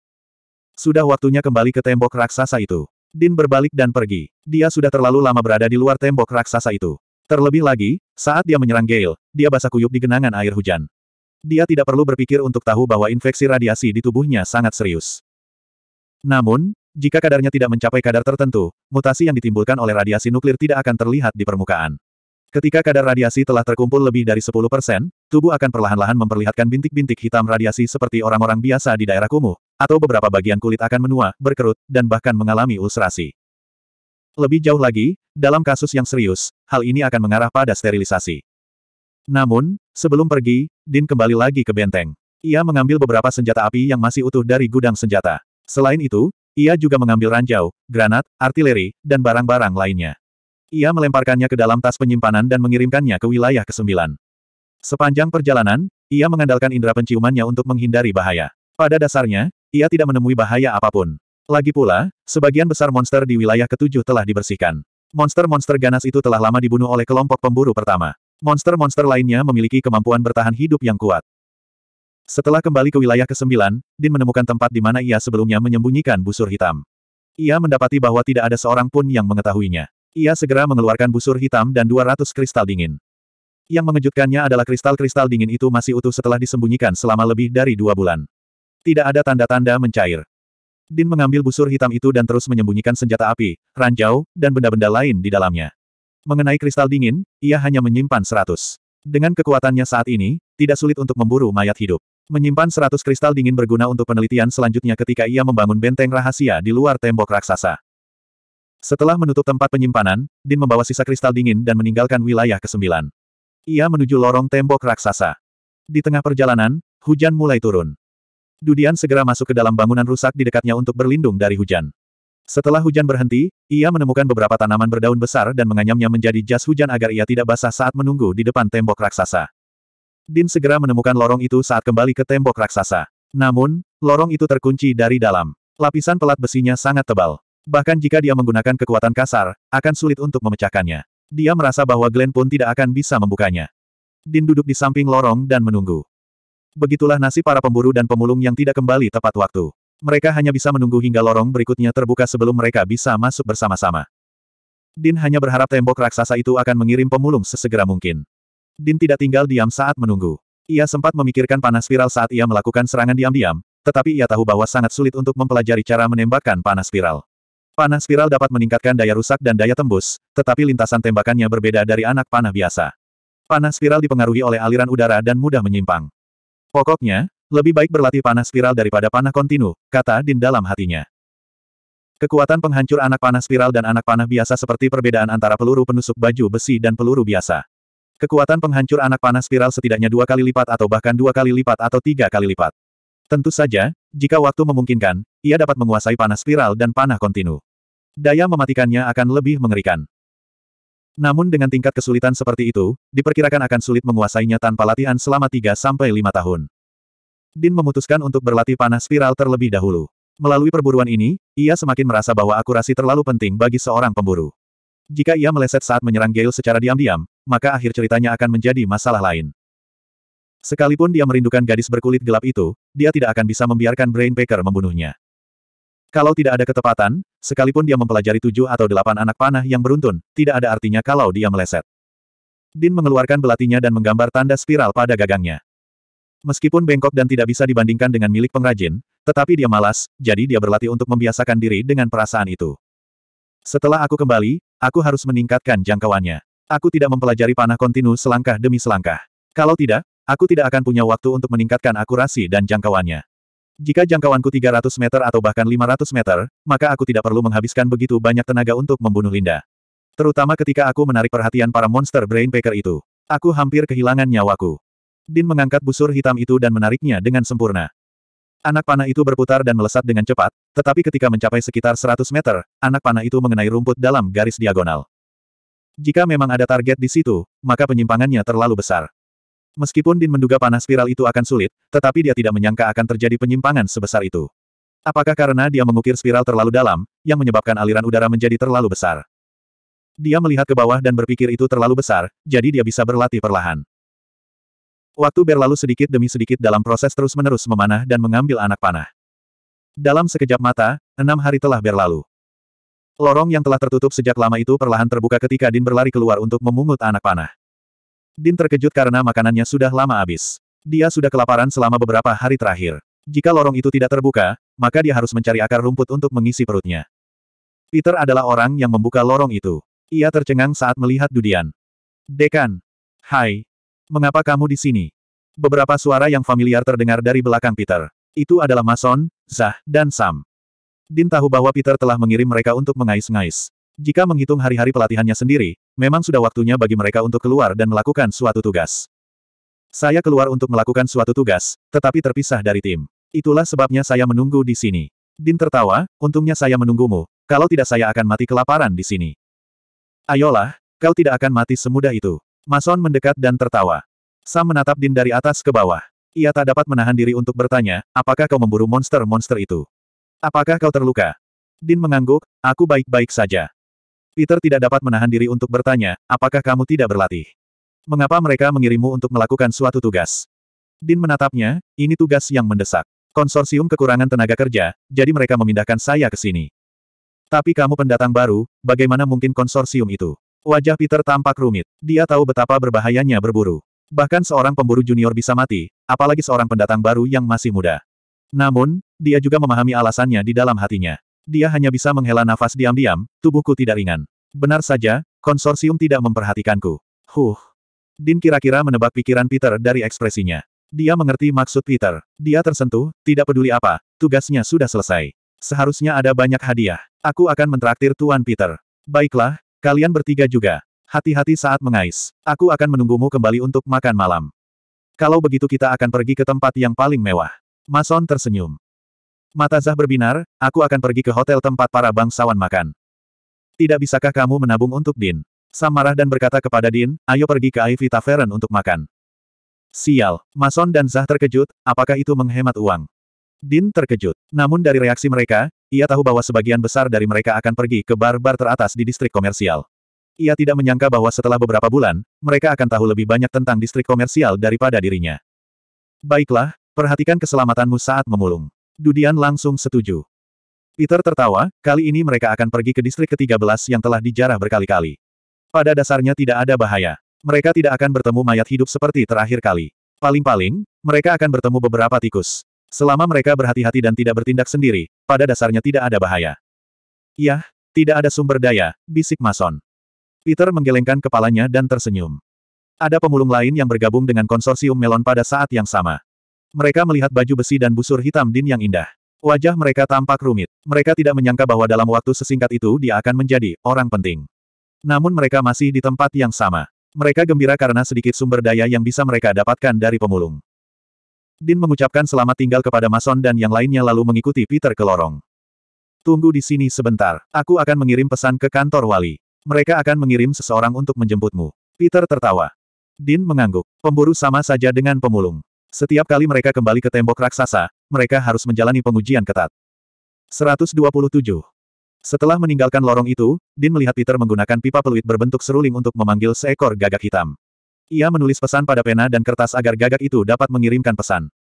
Sudah waktunya kembali ke tembok raksasa itu. Din berbalik dan pergi. Dia sudah terlalu lama berada di luar tembok raksasa itu. Terlebih lagi, saat dia menyerang Gale, dia basah kuyup di genangan air hujan. Dia tidak perlu berpikir untuk tahu bahwa infeksi radiasi di tubuhnya sangat serius. Namun, jika kadarnya tidak mencapai kadar tertentu, mutasi yang ditimbulkan oleh radiasi nuklir tidak akan terlihat di permukaan. Ketika kadar radiasi telah terkumpul lebih dari 10%, tubuh akan perlahan-lahan memperlihatkan bintik-bintik hitam radiasi seperti orang-orang biasa di daerah kumuh, atau beberapa bagian kulit akan menua, berkerut, dan bahkan mengalami ulcerasi. Lebih jauh lagi, dalam kasus yang serius, hal ini akan mengarah pada sterilisasi. Namun, sebelum pergi, Din kembali lagi ke benteng. Ia mengambil beberapa senjata api yang masih utuh dari gudang senjata. Selain itu, ia juga mengambil ranjau, granat, artileri, dan barang-barang lainnya. Ia melemparkannya ke dalam tas penyimpanan dan mengirimkannya ke wilayah ke-9. Sepanjang perjalanan, ia mengandalkan indera penciumannya untuk menghindari bahaya. Pada dasarnya, ia tidak menemui bahaya apapun. Lagi pula, sebagian besar monster di wilayah ketujuh telah dibersihkan. Monster-monster ganas itu telah lama dibunuh oleh kelompok pemburu pertama. Monster-monster lainnya memiliki kemampuan bertahan hidup yang kuat. Setelah kembali ke wilayah ke-9, Din menemukan tempat di mana ia sebelumnya menyembunyikan busur hitam. Ia mendapati bahwa tidak ada seorang pun yang mengetahuinya. Ia segera mengeluarkan busur hitam dan 200 kristal dingin. Yang mengejutkannya adalah kristal-kristal dingin itu masih utuh setelah disembunyikan selama lebih dari dua bulan. Tidak ada tanda-tanda mencair. Din mengambil busur hitam itu dan terus menyembunyikan senjata api, ranjau, dan benda-benda lain di dalamnya. Mengenai kristal dingin, ia hanya menyimpan seratus. Dengan kekuatannya saat ini, tidak sulit untuk memburu mayat hidup. Menyimpan seratus kristal dingin berguna untuk penelitian selanjutnya ketika ia membangun benteng rahasia di luar tembok raksasa. Setelah menutup tempat penyimpanan, Din membawa sisa kristal dingin dan meninggalkan wilayah ke-9. Ia menuju lorong tembok raksasa. Di tengah perjalanan, hujan mulai turun. Dudian segera masuk ke dalam bangunan rusak di dekatnya untuk berlindung dari hujan. Setelah hujan berhenti, ia menemukan beberapa tanaman berdaun besar dan menganyamnya menjadi jas hujan agar ia tidak basah saat menunggu di depan tembok raksasa. Din segera menemukan lorong itu saat kembali ke tembok raksasa. Namun, lorong itu terkunci dari dalam. Lapisan pelat besinya sangat tebal. Bahkan jika dia menggunakan kekuatan kasar, akan sulit untuk memecahkannya. Dia merasa bahwa Glenn pun tidak akan bisa membukanya. Din duduk di samping lorong dan menunggu. Begitulah nasib para pemburu dan pemulung yang tidak kembali tepat waktu. Mereka hanya bisa menunggu hingga lorong berikutnya terbuka sebelum mereka bisa masuk bersama-sama. Din hanya berharap tembok raksasa itu akan mengirim pemulung sesegera mungkin. Din tidak tinggal diam saat menunggu. Ia sempat memikirkan panas spiral saat ia melakukan serangan diam-diam, tetapi ia tahu bahwa sangat sulit untuk mempelajari cara menembakkan panas spiral. Panas spiral dapat meningkatkan daya rusak dan daya tembus, tetapi lintasan tembakannya berbeda dari anak panah biasa. Panas spiral dipengaruhi oleh aliran udara dan mudah menyimpang. Pokoknya, lebih baik berlatih panah spiral daripada panah kontinu, kata Din dalam hatinya. Kekuatan penghancur anak panah spiral dan anak panah biasa seperti perbedaan antara peluru penusuk baju besi dan peluru biasa. Kekuatan penghancur anak panah spiral setidaknya dua kali lipat atau bahkan dua kali lipat atau tiga kali lipat. Tentu saja, jika waktu memungkinkan, ia dapat menguasai panah spiral dan panah kontinu. Daya mematikannya akan lebih mengerikan. Namun dengan tingkat kesulitan seperti itu, diperkirakan akan sulit menguasainya tanpa latihan selama 3-5 tahun. Din memutuskan untuk berlatih panah spiral terlebih dahulu. Melalui perburuan ini, ia semakin merasa bahwa akurasi terlalu penting bagi seorang pemburu. Jika ia meleset saat menyerang Gale secara diam-diam, maka akhir ceritanya akan menjadi masalah lain. Sekalipun dia merindukan gadis berkulit gelap itu, dia tidak akan bisa membiarkan Brain Baker membunuhnya. Kalau tidak ada ketepatan, sekalipun dia mempelajari tujuh atau delapan anak panah yang beruntun, tidak ada artinya kalau dia meleset. Din mengeluarkan belatinya dan menggambar tanda spiral pada gagangnya. Meskipun bengkok dan tidak bisa dibandingkan dengan milik pengrajin, tetapi dia malas, jadi dia berlatih untuk membiasakan diri dengan perasaan itu. Setelah aku kembali, aku harus meningkatkan jangkauannya. Aku tidak mempelajari panah kontinu selangkah demi selangkah. Kalau tidak, aku tidak akan punya waktu untuk meningkatkan akurasi dan jangkauannya. Jika jangkauanku 300 meter atau bahkan 500 meter, maka aku tidak perlu menghabiskan begitu banyak tenaga untuk membunuh Linda. Terutama ketika aku menarik perhatian para monster Brain Packer itu. Aku hampir kehilangan nyawaku. Din mengangkat busur hitam itu dan menariknya dengan sempurna. Anak panah itu berputar dan melesat dengan cepat, tetapi ketika mencapai sekitar 100 meter, anak panah itu mengenai rumput dalam garis diagonal. Jika memang ada target di situ, maka penyimpangannya terlalu besar. Meskipun Din menduga panah spiral itu akan sulit, tetapi dia tidak menyangka akan terjadi penyimpangan sebesar itu. Apakah karena dia mengukir spiral terlalu dalam, yang menyebabkan aliran udara menjadi terlalu besar? Dia melihat ke bawah dan berpikir itu terlalu besar, jadi dia bisa berlatih perlahan. Waktu berlalu sedikit demi sedikit dalam proses terus-menerus memanah dan mengambil anak panah. Dalam sekejap mata, enam hari telah berlalu. Lorong yang telah tertutup sejak lama itu perlahan terbuka ketika Din berlari keluar untuk memungut anak panah. Din terkejut karena makanannya sudah lama habis. Dia sudah kelaparan selama beberapa hari terakhir. Jika lorong itu tidak terbuka, maka dia harus mencari akar rumput untuk mengisi perutnya. Peter adalah orang yang membuka lorong itu. Ia tercengang saat melihat Dudian. Dekan. Hai, Mengapa kamu di sini? Beberapa suara yang familiar terdengar dari belakang Peter. Itu adalah Mason, Zah, dan Sam. Din tahu bahwa Peter telah mengirim mereka untuk mengais-ngais. Jika menghitung hari-hari pelatihannya sendiri, memang sudah waktunya bagi mereka untuk keluar dan melakukan suatu tugas. Saya keluar untuk melakukan suatu tugas, tetapi terpisah dari tim. Itulah sebabnya saya menunggu di sini. Din tertawa, untungnya saya menunggumu, kalau tidak saya akan mati kelaparan di sini. Ayolah, kau tidak akan mati semudah itu. Mason mendekat dan tertawa. Sam menatap Din dari atas ke bawah. Ia tak dapat menahan diri untuk bertanya, apakah kau memburu monster-monster itu? Apakah kau terluka? Din mengangguk, aku baik-baik saja. Peter tidak dapat menahan diri untuk bertanya, apakah kamu tidak berlatih? Mengapa mereka mengirimmu untuk melakukan suatu tugas? Din menatapnya, ini tugas yang mendesak. Konsorsium kekurangan tenaga kerja, jadi mereka memindahkan saya ke sini. Tapi kamu pendatang baru, bagaimana mungkin konsorsium itu? Wajah Peter tampak rumit. Dia tahu betapa berbahayanya berburu. Bahkan seorang pemburu junior bisa mati, apalagi seorang pendatang baru yang masih muda. Namun, dia juga memahami alasannya di dalam hatinya. Dia hanya bisa menghela nafas diam-diam, tubuhku tidak ringan. Benar saja, konsorsium tidak memperhatikanku. Huh. Din kira-kira menebak pikiran Peter dari ekspresinya. Dia mengerti maksud Peter. Dia tersentuh, tidak peduli apa, tugasnya sudah selesai. Seharusnya ada banyak hadiah. Aku akan mentraktir Tuan Peter. Baiklah, Kalian bertiga juga. Hati-hati saat mengais. Aku akan menunggumu kembali untuk makan malam. Kalau begitu kita akan pergi ke tempat yang paling mewah. Mason tersenyum. Mata Zah berbinar, aku akan pergi ke hotel tempat para bangsawan makan. Tidak bisakah kamu menabung untuk Din? Sam marah dan berkata kepada Din, ayo pergi ke Ivy Tavern untuk makan. Sial, Mason dan Zah terkejut, apakah itu menghemat uang? Din terkejut. Namun dari reaksi mereka, ia tahu bahwa sebagian besar dari mereka akan pergi ke bar-bar teratas di distrik komersial. Ia tidak menyangka bahwa setelah beberapa bulan, mereka akan tahu lebih banyak tentang distrik komersial daripada dirinya. Baiklah, perhatikan keselamatanmu saat memulung. Dudian langsung setuju. Peter tertawa, kali ini mereka akan pergi ke distrik ke-13 yang telah dijarah berkali-kali. Pada dasarnya tidak ada bahaya. Mereka tidak akan bertemu mayat hidup seperti terakhir kali. Paling-paling, mereka akan bertemu beberapa tikus. Selama mereka berhati-hati dan tidak bertindak sendiri, pada dasarnya tidak ada bahaya. Yah, tidak ada sumber daya, bisik Mason. Peter menggelengkan kepalanya dan tersenyum. Ada pemulung lain yang bergabung dengan konsorsium Melon pada saat yang sama. Mereka melihat baju besi dan busur hitam Din yang indah. Wajah mereka tampak rumit. Mereka tidak menyangka bahwa dalam waktu sesingkat itu dia akan menjadi orang penting. Namun mereka masih di tempat yang sama. Mereka gembira karena sedikit sumber daya yang bisa mereka dapatkan dari pemulung. Din mengucapkan selamat tinggal kepada Mason dan yang lainnya lalu mengikuti Peter ke lorong. Tunggu di sini sebentar, aku akan mengirim pesan ke kantor wali. Mereka akan mengirim seseorang untuk menjemputmu. Peter tertawa. Din mengangguk. Pemburu sama saja dengan pemulung. Setiap kali mereka kembali ke tembok raksasa, mereka harus menjalani pengujian ketat. 127. Setelah meninggalkan lorong itu, Din melihat Peter menggunakan pipa peluit berbentuk seruling untuk memanggil seekor gagak hitam. Ia menulis pesan pada pena dan kertas agar gagak itu dapat mengirimkan pesan.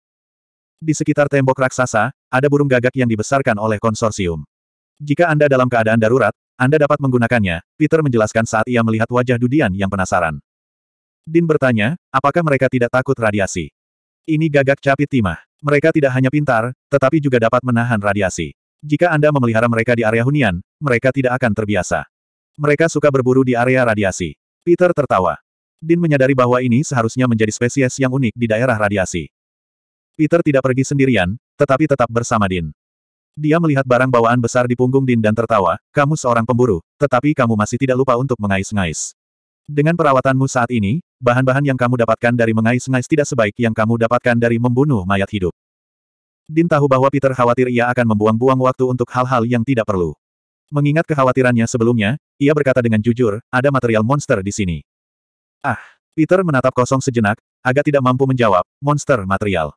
Di sekitar tembok raksasa, ada burung gagak yang dibesarkan oleh konsorsium. Jika Anda dalam keadaan darurat, Anda dapat menggunakannya, Peter menjelaskan saat ia melihat wajah Dudian yang penasaran. Din bertanya, apakah mereka tidak takut radiasi? Ini gagak capit timah. Mereka tidak hanya pintar, tetapi juga dapat menahan radiasi. Jika Anda memelihara mereka di area hunian, mereka tidak akan terbiasa. Mereka suka berburu di area radiasi. Peter tertawa. Din menyadari bahwa ini seharusnya menjadi spesies yang unik di daerah radiasi. Peter tidak pergi sendirian, tetapi tetap bersama Din. Dia melihat barang bawaan besar di punggung Din dan tertawa, kamu seorang pemburu, tetapi kamu masih tidak lupa untuk mengais-ngais. Dengan perawatanmu saat ini, bahan-bahan yang kamu dapatkan dari mengais-ngais tidak sebaik yang kamu dapatkan dari membunuh mayat hidup. Din tahu bahwa Peter khawatir ia akan membuang-buang waktu untuk hal-hal yang tidak perlu. Mengingat kekhawatirannya sebelumnya, ia berkata dengan jujur, ada material monster di sini. Ah! Peter menatap kosong sejenak, agak tidak mampu menjawab, monster material.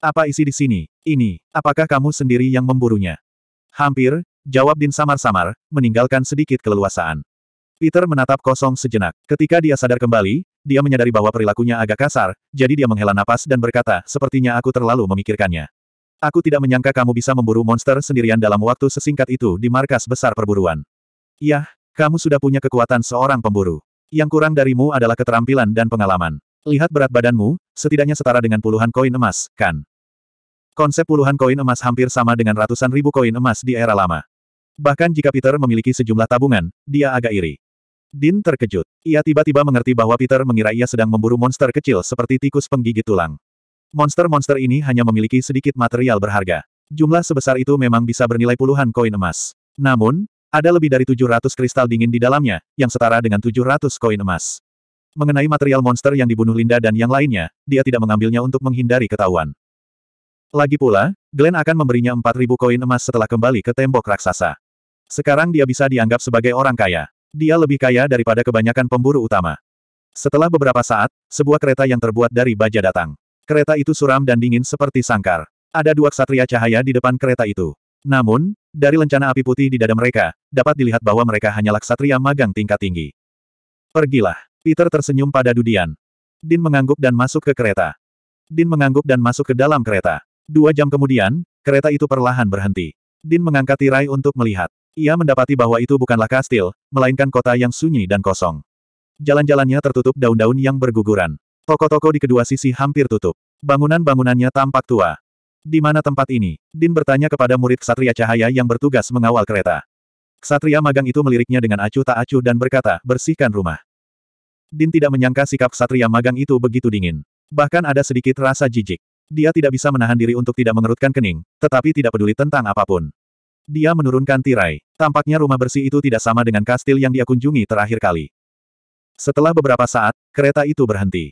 Apa isi di sini? Ini, apakah kamu sendiri yang memburunya? Hampir, jawab Din samar-samar, meninggalkan sedikit keleluasaan. Peter menatap kosong sejenak. Ketika dia sadar kembali, dia menyadari bahwa perilakunya agak kasar, jadi dia menghela napas dan berkata, sepertinya aku terlalu memikirkannya. Aku tidak menyangka kamu bisa memburu monster sendirian dalam waktu sesingkat itu di markas besar perburuan. Yah, kamu sudah punya kekuatan seorang pemburu. Yang kurang darimu adalah keterampilan dan pengalaman. Lihat berat badanmu, setidaknya setara dengan puluhan koin emas, kan? Konsep puluhan koin emas hampir sama dengan ratusan ribu koin emas di era lama. Bahkan jika Peter memiliki sejumlah tabungan, dia agak iri. Din terkejut. Ia tiba-tiba mengerti bahwa Peter mengira ia sedang memburu monster kecil seperti tikus penggigit tulang. Monster-monster ini hanya memiliki sedikit material berharga. Jumlah sebesar itu memang bisa bernilai puluhan koin emas. Namun, ada lebih dari 700 kristal dingin di dalamnya, yang setara dengan 700 koin emas. Mengenai material monster yang dibunuh Linda dan yang lainnya, dia tidak mengambilnya untuk menghindari ketahuan. Lagi pula, Glenn akan memberinya 4.000 koin emas setelah kembali ke tembok raksasa. Sekarang dia bisa dianggap sebagai orang kaya. Dia lebih kaya daripada kebanyakan pemburu utama. Setelah beberapa saat, sebuah kereta yang terbuat dari baja datang. Kereta itu suram dan dingin seperti sangkar. Ada dua ksatria cahaya di depan kereta itu. Namun, dari lencana api putih di dada mereka, dapat dilihat bahwa mereka hanya ksatria magang tingkat tinggi. Pergilah. Peter tersenyum pada Dudian. Din mengangguk dan masuk ke kereta. Din mengangguk dan masuk ke dalam kereta. Dua jam kemudian, kereta itu perlahan berhenti. Din mengangkat tirai untuk melihat. Ia mendapati bahwa itu bukanlah kastil, melainkan kota yang sunyi dan kosong. Jalan-jalannya tertutup daun-daun yang berguguran. Toko-toko di kedua sisi hampir tutup. Bangunan-bangunannya tampak tua. Di mana tempat ini? Din bertanya kepada murid Ksatria Cahaya yang bertugas mengawal kereta. Ksatria magang itu meliriknya dengan acuh tak acuh dan berkata, bersihkan rumah. Din tidak menyangka sikap Ksatria magang itu begitu dingin. Bahkan ada sedikit rasa jijik. Dia tidak bisa menahan diri untuk tidak mengerutkan kening, tetapi tidak peduli tentang apapun. Dia menurunkan tirai. Tampaknya rumah bersih itu tidak sama dengan kastil yang dia kunjungi terakhir kali. Setelah beberapa saat, kereta itu berhenti.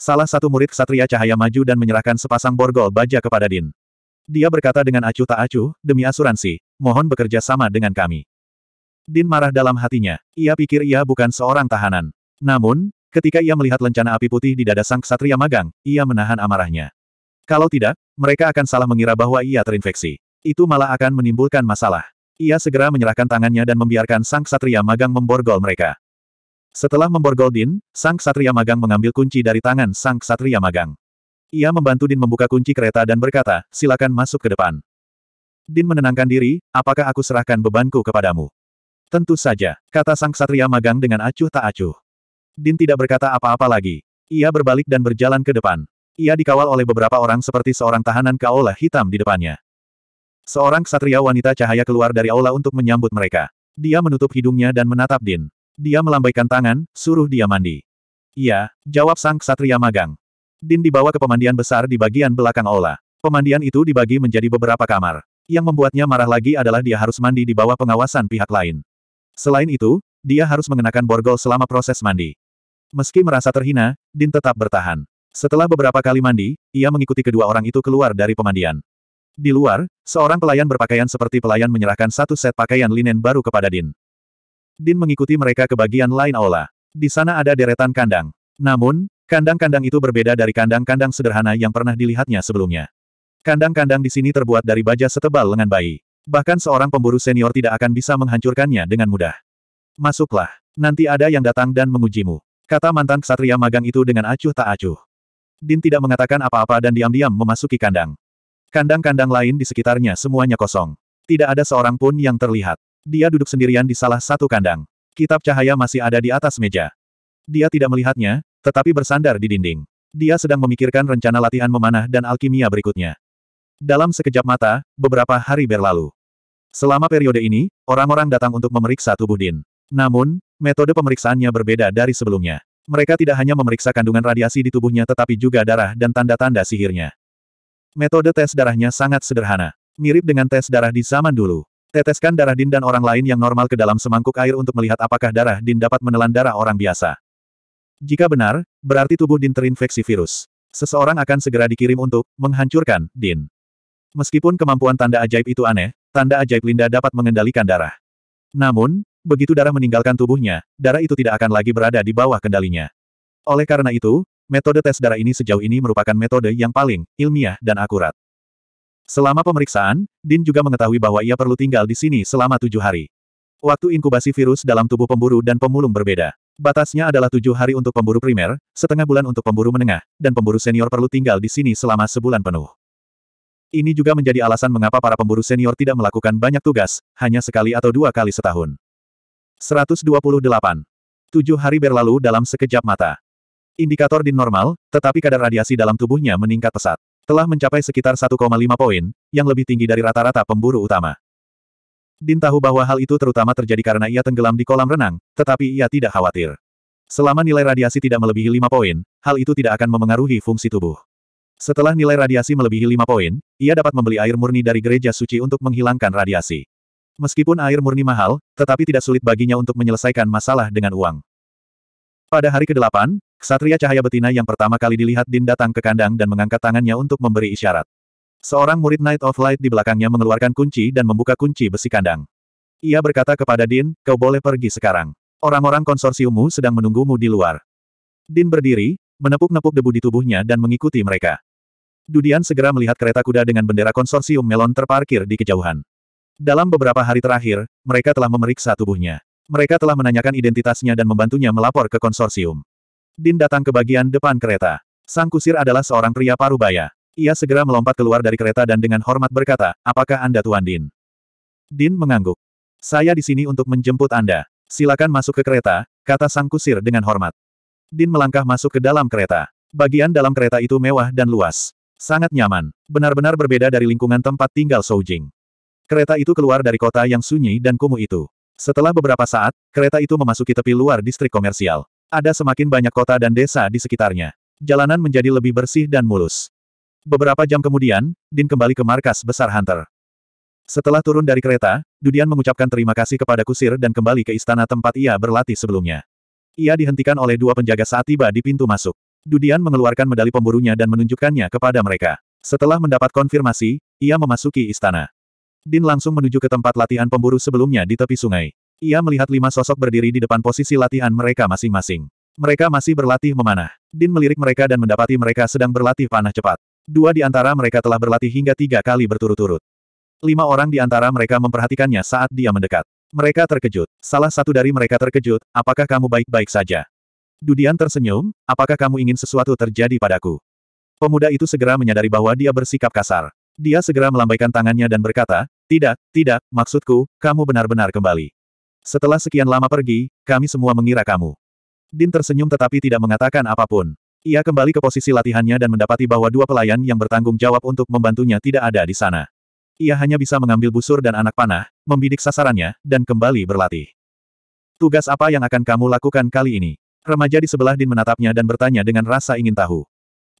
Salah satu murid Satria Cahaya maju dan menyerahkan sepasang borgol baja kepada Din. Dia berkata dengan acuh tak acuh, demi asuransi, mohon bekerja sama dengan kami. Din marah dalam hatinya. Ia pikir ia bukan seorang tahanan. Namun, ketika ia melihat lencana api putih di dada sang satria magang, ia menahan amarahnya. Kalau tidak, mereka akan salah mengira bahwa ia terinfeksi. Itu malah akan menimbulkan masalah. Ia segera menyerahkan tangannya dan membiarkan sang satria magang memborgol mereka. Setelah memborgol Din, Sang Satria Magang mengambil kunci dari tangan Sang Satria Magang. Ia membantu Din membuka kunci kereta dan berkata, silakan masuk ke depan. Din menenangkan diri, apakah aku serahkan bebanku kepadamu? Tentu saja, kata Sang Satria Magang dengan acuh tak acuh. Din tidak berkata apa-apa lagi. Ia berbalik dan berjalan ke depan. Ia dikawal oleh beberapa orang seperti seorang tahanan ke aula hitam di depannya. Seorang ksatria wanita cahaya keluar dari aula untuk menyambut mereka. Dia menutup hidungnya dan menatap Din. Dia melambaikan tangan, suruh dia mandi. Iya, jawab sang ksatria magang. Din dibawa ke pemandian besar di bagian belakang aula. Pemandian itu dibagi menjadi beberapa kamar. Yang membuatnya marah lagi adalah dia harus mandi di bawah pengawasan pihak lain. Selain itu, dia harus mengenakan borgol selama proses mandi. Meski merasa terhina, Din tetap bertahan. Setelah beberapa kali mandi, ia mengikuti kedua orang itu keluar dari pemandian. Di luar, seorang pelayan berpakaian seperti pelayan menyerahkan satu set pakaian linen baru kepada Din. Din mengikuti mereka ke bagian lain aula. Di sana ada deretan kandang. Namun, kandang-kandang itu berbeda dari kandang-kandang sederhana yang pernah dilihatnya sebelumnya. Kandang-kandang di sini terbuat dari baja setebal lengan bayi. Bahkan seorang pemburu senior tidak akan bisa menghancurkannya dengan mudah. Masuklah. Nanti ada yang datang dan mengujimu. Kata mantan ksatria magang itu dengan acuh tak acuh. Din tidak mengatakan apa-apa dan diam-diam memasuki kandang. Kandang-kandang lain di sekitarnya semuanya kosong. Tidak ada seorang pun yang terlihat. Dia duduk sendirian di salah satu kandang. Kitab cahaya masih ada di atas meja. Dia tidak melihatnya, tetapi bersandar di dinding. Dia sedang memikirkan rencana latihan memanah dan alkimia berikutnya. Dalam sekejap mata, beberapa hari berlalu. Selama periode ini, orang-orang datang untuk memeriksa tubuh Din. Namun, metode pemeriksaannya berbeda dari sebelumnya. Mereka tidak hanya memeriksa kandungan radiasi di tubuhnya tetapi juga darah dan tanda-tanda sihirnya. Metode tes darahnya sangat sederhana, mirip dengan tes darah di zaman dulu. Teteskan darah Din dan orang lain yang normal ke dalam semangkuk air untuk melihat apakah darah Din dapat menelan darah orang biasa. Jika benar, berarti tubuh Din terinfeksi virus. Seseorang akan segera dikirim untuk menghancurkan Din. Meskipun kemampuan tanda ajaib itu aneh, tanda ajaib Linda dapat mengendalikan darah. Namun, begitu darah meninggalkan tubuhnya, darah itu tidak akan lagi berada di bawah kendalinya. Oleh karena itu, metode tes darah ini sejauh ini merupakan metode yang paling ilmiah dan akurat. Selama pemeriksaan, Din juga mengetahui bahwa ia perlu tinggal di sini selama tujuh hari. Waktu inkubasi virus dalam tubuh pemburu dan pemulung berbeda. Batasnya adalah tujuh hari untuk pemburu primer, setengah bulan untuk pemburu menengah, dan pemburu senior perlu tinggal di sini selama sebulan penuh. Ini juga menjadi alasan mengapa para pemburu senior tidak melakukan banyak tugas, hanya sekali atau dua kali setahun. 128. Tujuh hari berlalu dalam sekejap mata. Indikator Din normal, tetapi kadar radiasi dalam tubuhnya meningkat pesat telah mencapai sekitar 1,5 poin, yang lebih tinggi dari rata-rata pemburu utama. Din tahu bahwa hal itu terutama terjadi karena ia tenggelam di kolam renang, tetapi ia tidak khawatir. Selama nilai radiasi tidak melebihi 5 poin, hal itu tidak akan memengaruhi fungsi tubuh. Setelah nilai radiasi melebihi 5 poin, ia dapat membeli air murni dari gereja suci untuk menghilangkan radiasi. Meskipun air murni mahal, tetapi tidak sulit baginya untuk menyelesaikan masalah dengan uang. Pada hari ke-8, Ksatria cahaya betina yang pertama kali dilihat Din datang ke kandang dan mengangkat tangannya untuk memberi isyarat. Seorang murid Night of Light di belakangnya mengeluarkan kunci dan membuka kunci besi kandang. Ia berkata kepada Din, kau boleh pergi sekarang. Orang-orang konsorsiummu sedang menunggumu di luar. Din berdiri, menepuk-nepuk debu di tubuhnya dan mengikuti mereka. Dudian segera melihat kereta kuda dengan bendera konsorsium Melon terparkir di kejauhan. Dalam beberapa hari terakhir, mereka telah memeriksa tubuhnya. Mereka telah menanyakan identitasnya dan membantunya melapor ke konsorsium. Din datang ke bagian depan kereta. Sang kusir adalah seorang pria parubaya. Ia segera melompat keluar dari kereta dan dengan hormat berkata, apakah Anda Tuan Din? Din mengangguk. Saya di sini untuk menjemput Anda. Silakan masuk ke kereta, kata sang kusir dengan hormat. Din melangkah masuk ke dalam kereta. Bagian dalam kereta itu mewah dan luas. Sangat nyaman. Benar-benar berbeda dari lingkungan tempat tinggal Soujing. Kereta itu keluar dari kota yang sunyi dan kumuh itu. Setelah beberapa saat, kereta itu memasuki tepi luar distrik komersial. Ada semakin banyak kota dan desa di sekitarnya. Jalanan menjadi lebih bersih dan mulus. Beberapa jam kemudian, Din kembali ke markas besar Hunter. Setelah turun dari kereta, Dudian mengucapkan terima kasih kepada Kusir dan kembali ke istana tempat ia berlatih sebelumnya. Ia dihentikan oleh dua penjaga saat tiba di pintu masuk. Dudian mengeluarkan medali pemburunya dan menunjukkannya kepada mereka. Setelah mendapat konfirmasi, ia memasuki istana. Din langsung menuju ke tempat latihan pemburu sebelumnya di tepi sungai. Ia melihat lima sosok berdiri di depan posisi latihan mereka masing-masing. Mereka masih berlatih memanah. Din melirik mereka dan mendapati mereka sedang berlatih panah cepat. Dua di antara mereka telah berlatih hingga tiga kali berturut-turut. Lima orang di antara mereka memperhatikannya saat dia mendekat. Mereka terkejut. Salah satu dari mereka terkejut, apakah kamu baik-baik saja? Dudian tersenyum, apakah kamu ingin sesuatu terjadi padaku? Pemuda itu segera menyadari bahwa dia bersikap kasar. Dia segera melambaikan tangannya dan berkata, tidak, tidak, maksudku, kamu benar-benar kembali. Setelah sekian lama pergi, kami semua mengira kamu. Din tersenyum tetapi tidak mengatakan apapun. Ia kembali ke posisi latihannya dan mendapati bahwa dua pelayan yang bertanggung jawab untuk membantunya tidak ada di sana. Ia hanya bisa mengambil busur dan anak panah, membidik sasarannya, dan kembali berlatih. Tugas apa yang akan kamu lakukan kali ini? Remaja di sebelah Din menatapnya dan bertanya dengan rasa ingin tahu.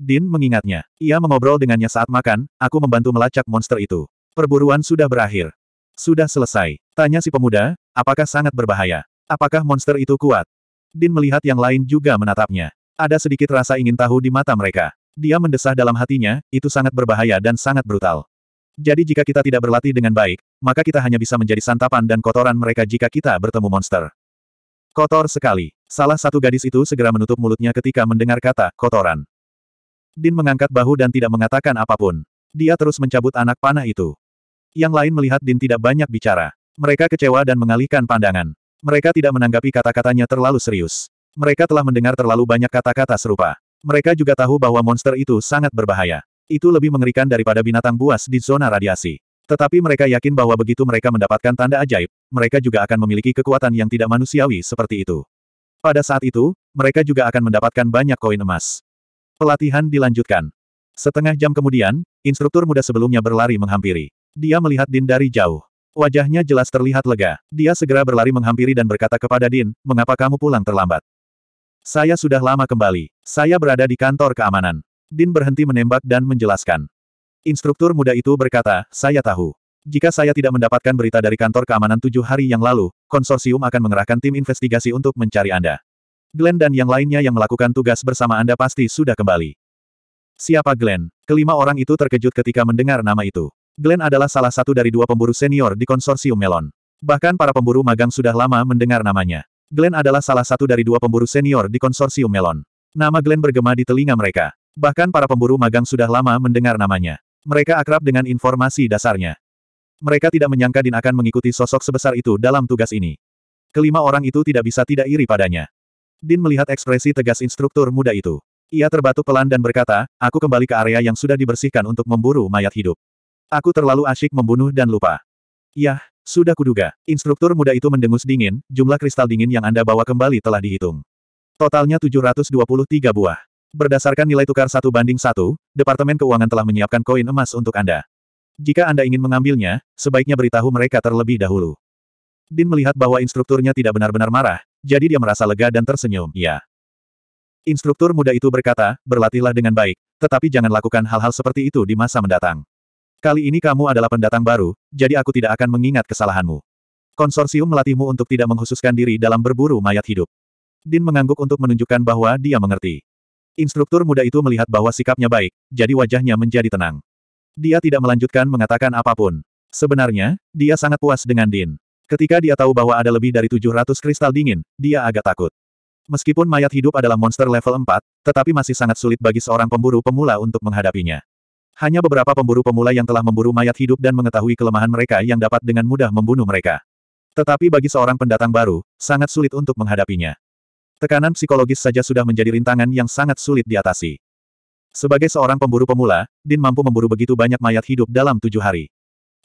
Din mengingatnya. Ia mengobrol dengannya saat makan, aku membantu melacak monster itu. Perburuan sudah berakhir. Sudah selesai. Tanya si pemuda, Apakah sangat berbahaya? Apakah monster itu kuat? Din melihat yang lain juga menatapnya. Ada sedikit rasa ingin tahu di mata mereka. Dia mendesah dalam hatinya, itu sangat berbahaya dan sangat brutal. Jadi jika kita tidak berlatih dengan baik, maka kita hanya bisa menjadi santapan dan kotoran mereka jika kita bertemu monster. Kotor sekali. Salah satu gadis itu segera menutup mulutnya ketika mendengar kata, kotoran. Din mengangkat bahu dan tidak mengatakan apapun. Dia terus mencabut anak panah itu. Yang lain melihat Din tidak banyak bicara. Mereka kecewa dan mengalihkan pandangan. Mereka tidak menanggapi kata-katanya terlalu serius. Mereka telah mendengar terlalu banyak kata-kata serupa. Mereka juga tahu bahwa monster itu sangat berbahaya. Itu lebih mengerikan daripada binatang buas di zona radiasi. Tetapi mereka yakin bahwa begitu mereka mendapatkan tanda ajaib, mereka juga akan memiliki kekuatan yang tidak manusiawi seperti itu. Pada saat itu, mereka juga akan mendapatkan banyak koin emas. Pelatihan dilanjutkan. Setengah jam kemudian, instruktur muda sebelumnya berlari menghampiri. Dia melihat Din dari jauh. Wajahnya jelas terlihat lega. Dia segera berlari menghampiri dan berkata kepada Din, mengapa kamu pulang terlambat? Saya sudah lama kembali. Saya berada di kantor keamanan. Din berhenti menembak dan menjelaskan. Instruktur muda itu berkata, saya tahu. Jika saya tidak mendapatkan berita dari kantor keamanan tujuh hari yang lalu, konsorsium akan mengerahkan tim investigasi untuk mencari Anda. Glenn dan yang lainnya yang melakukan tugas bersama Anda pasti sudah kembali. Siapa Glenn? Kelima orang itu terkejut ketika mendengar nama itu. Glenn adalah salah satu dari dua pemburu senior di konsorsium Melon. Bahkan para pemburu magang sudah lama mendengar namanya. Glenn adalah salah satu dari dua pemburu senior di konsorsium Melon. Nama Glenn bergema di telinga mereka. Bahkan para pemburu magang sudah lama mendengar namanya. Mereka akrab dengan informasi dasarnya. Mereka tidak menyangka Din akan mengikuti sosok sebesar itu dalam tugas ini. Kelima orang itu tidak bisa tidak iri padanya. Din melihat ekspresi tegas instruktur muda itu. Ia terbatuk pelan dan berkata, aku kembali ke area yang sudah dibersihkan untuk memburu mayat hidup. Aku terlalu asyik membunuh dan lupa. Yah, sudah kuduga. Instruktur muda itu mendengus dingin, jumlah kristal dingin yang Anda bawa kembali telah dihitung. Totalnya 723 buah. Berdasarkan nilai tukar satu banding satu, Departemen Keuangan telah menyiapkan koin emas untuk Anda. Jika Anda ingin mengambilnya, sebaiknya beritahu mereka terlebih dahulu. Din melihat bahwa instrukturnya tidak benar-benar marah, jadi dia merasa lega dan tersenyum, ya. Instruktur muda itu berkata, berlatihlah dengan baik, tetapi jangan lakukan hal-hal seperti itu di masa mendatang. Kali ini kamu adalah pendatang baru, jadi aku tidak akan mengingat kesalahanmu. Konsorsium melatihmu untuk tidak menghususkan diri dalam berburu mayat hidup. Din mengangguk untuk menunjukkan bahwa dia mengerti. Instruktur muda itu melihat bahwa sikapnya baik, jadi wajahnya menjadi tenang. Dia tidak melanjutkan mengatakan apapun. Sebenarnya, dia sangat puas dengan Din. Ketika dia tahu bahwa ada lebih dari 700 kristal dingin, dia agak takut. Meskipun mayat hidup adalah monster level 4, tetapi masih sangat sulit bagi seorang pemburu pemula untuk menghadapinya. Hanya beberapa pemburu pemula yang telah memburu mayat hidup dan mengetahui kelemahan mereka yang dapat dengan mudah membunuh mereka. Tetapi bagi seorang pendatang baru, sangat sulit untuk menghadapinya. Tekanan psikologis saja sudah menjadi rintangan yang sangat sulit diatasi. Sebagai seorang pemburu pemula, Din mampu memburu begitu banyak mayat hidup dalam tujuh hari.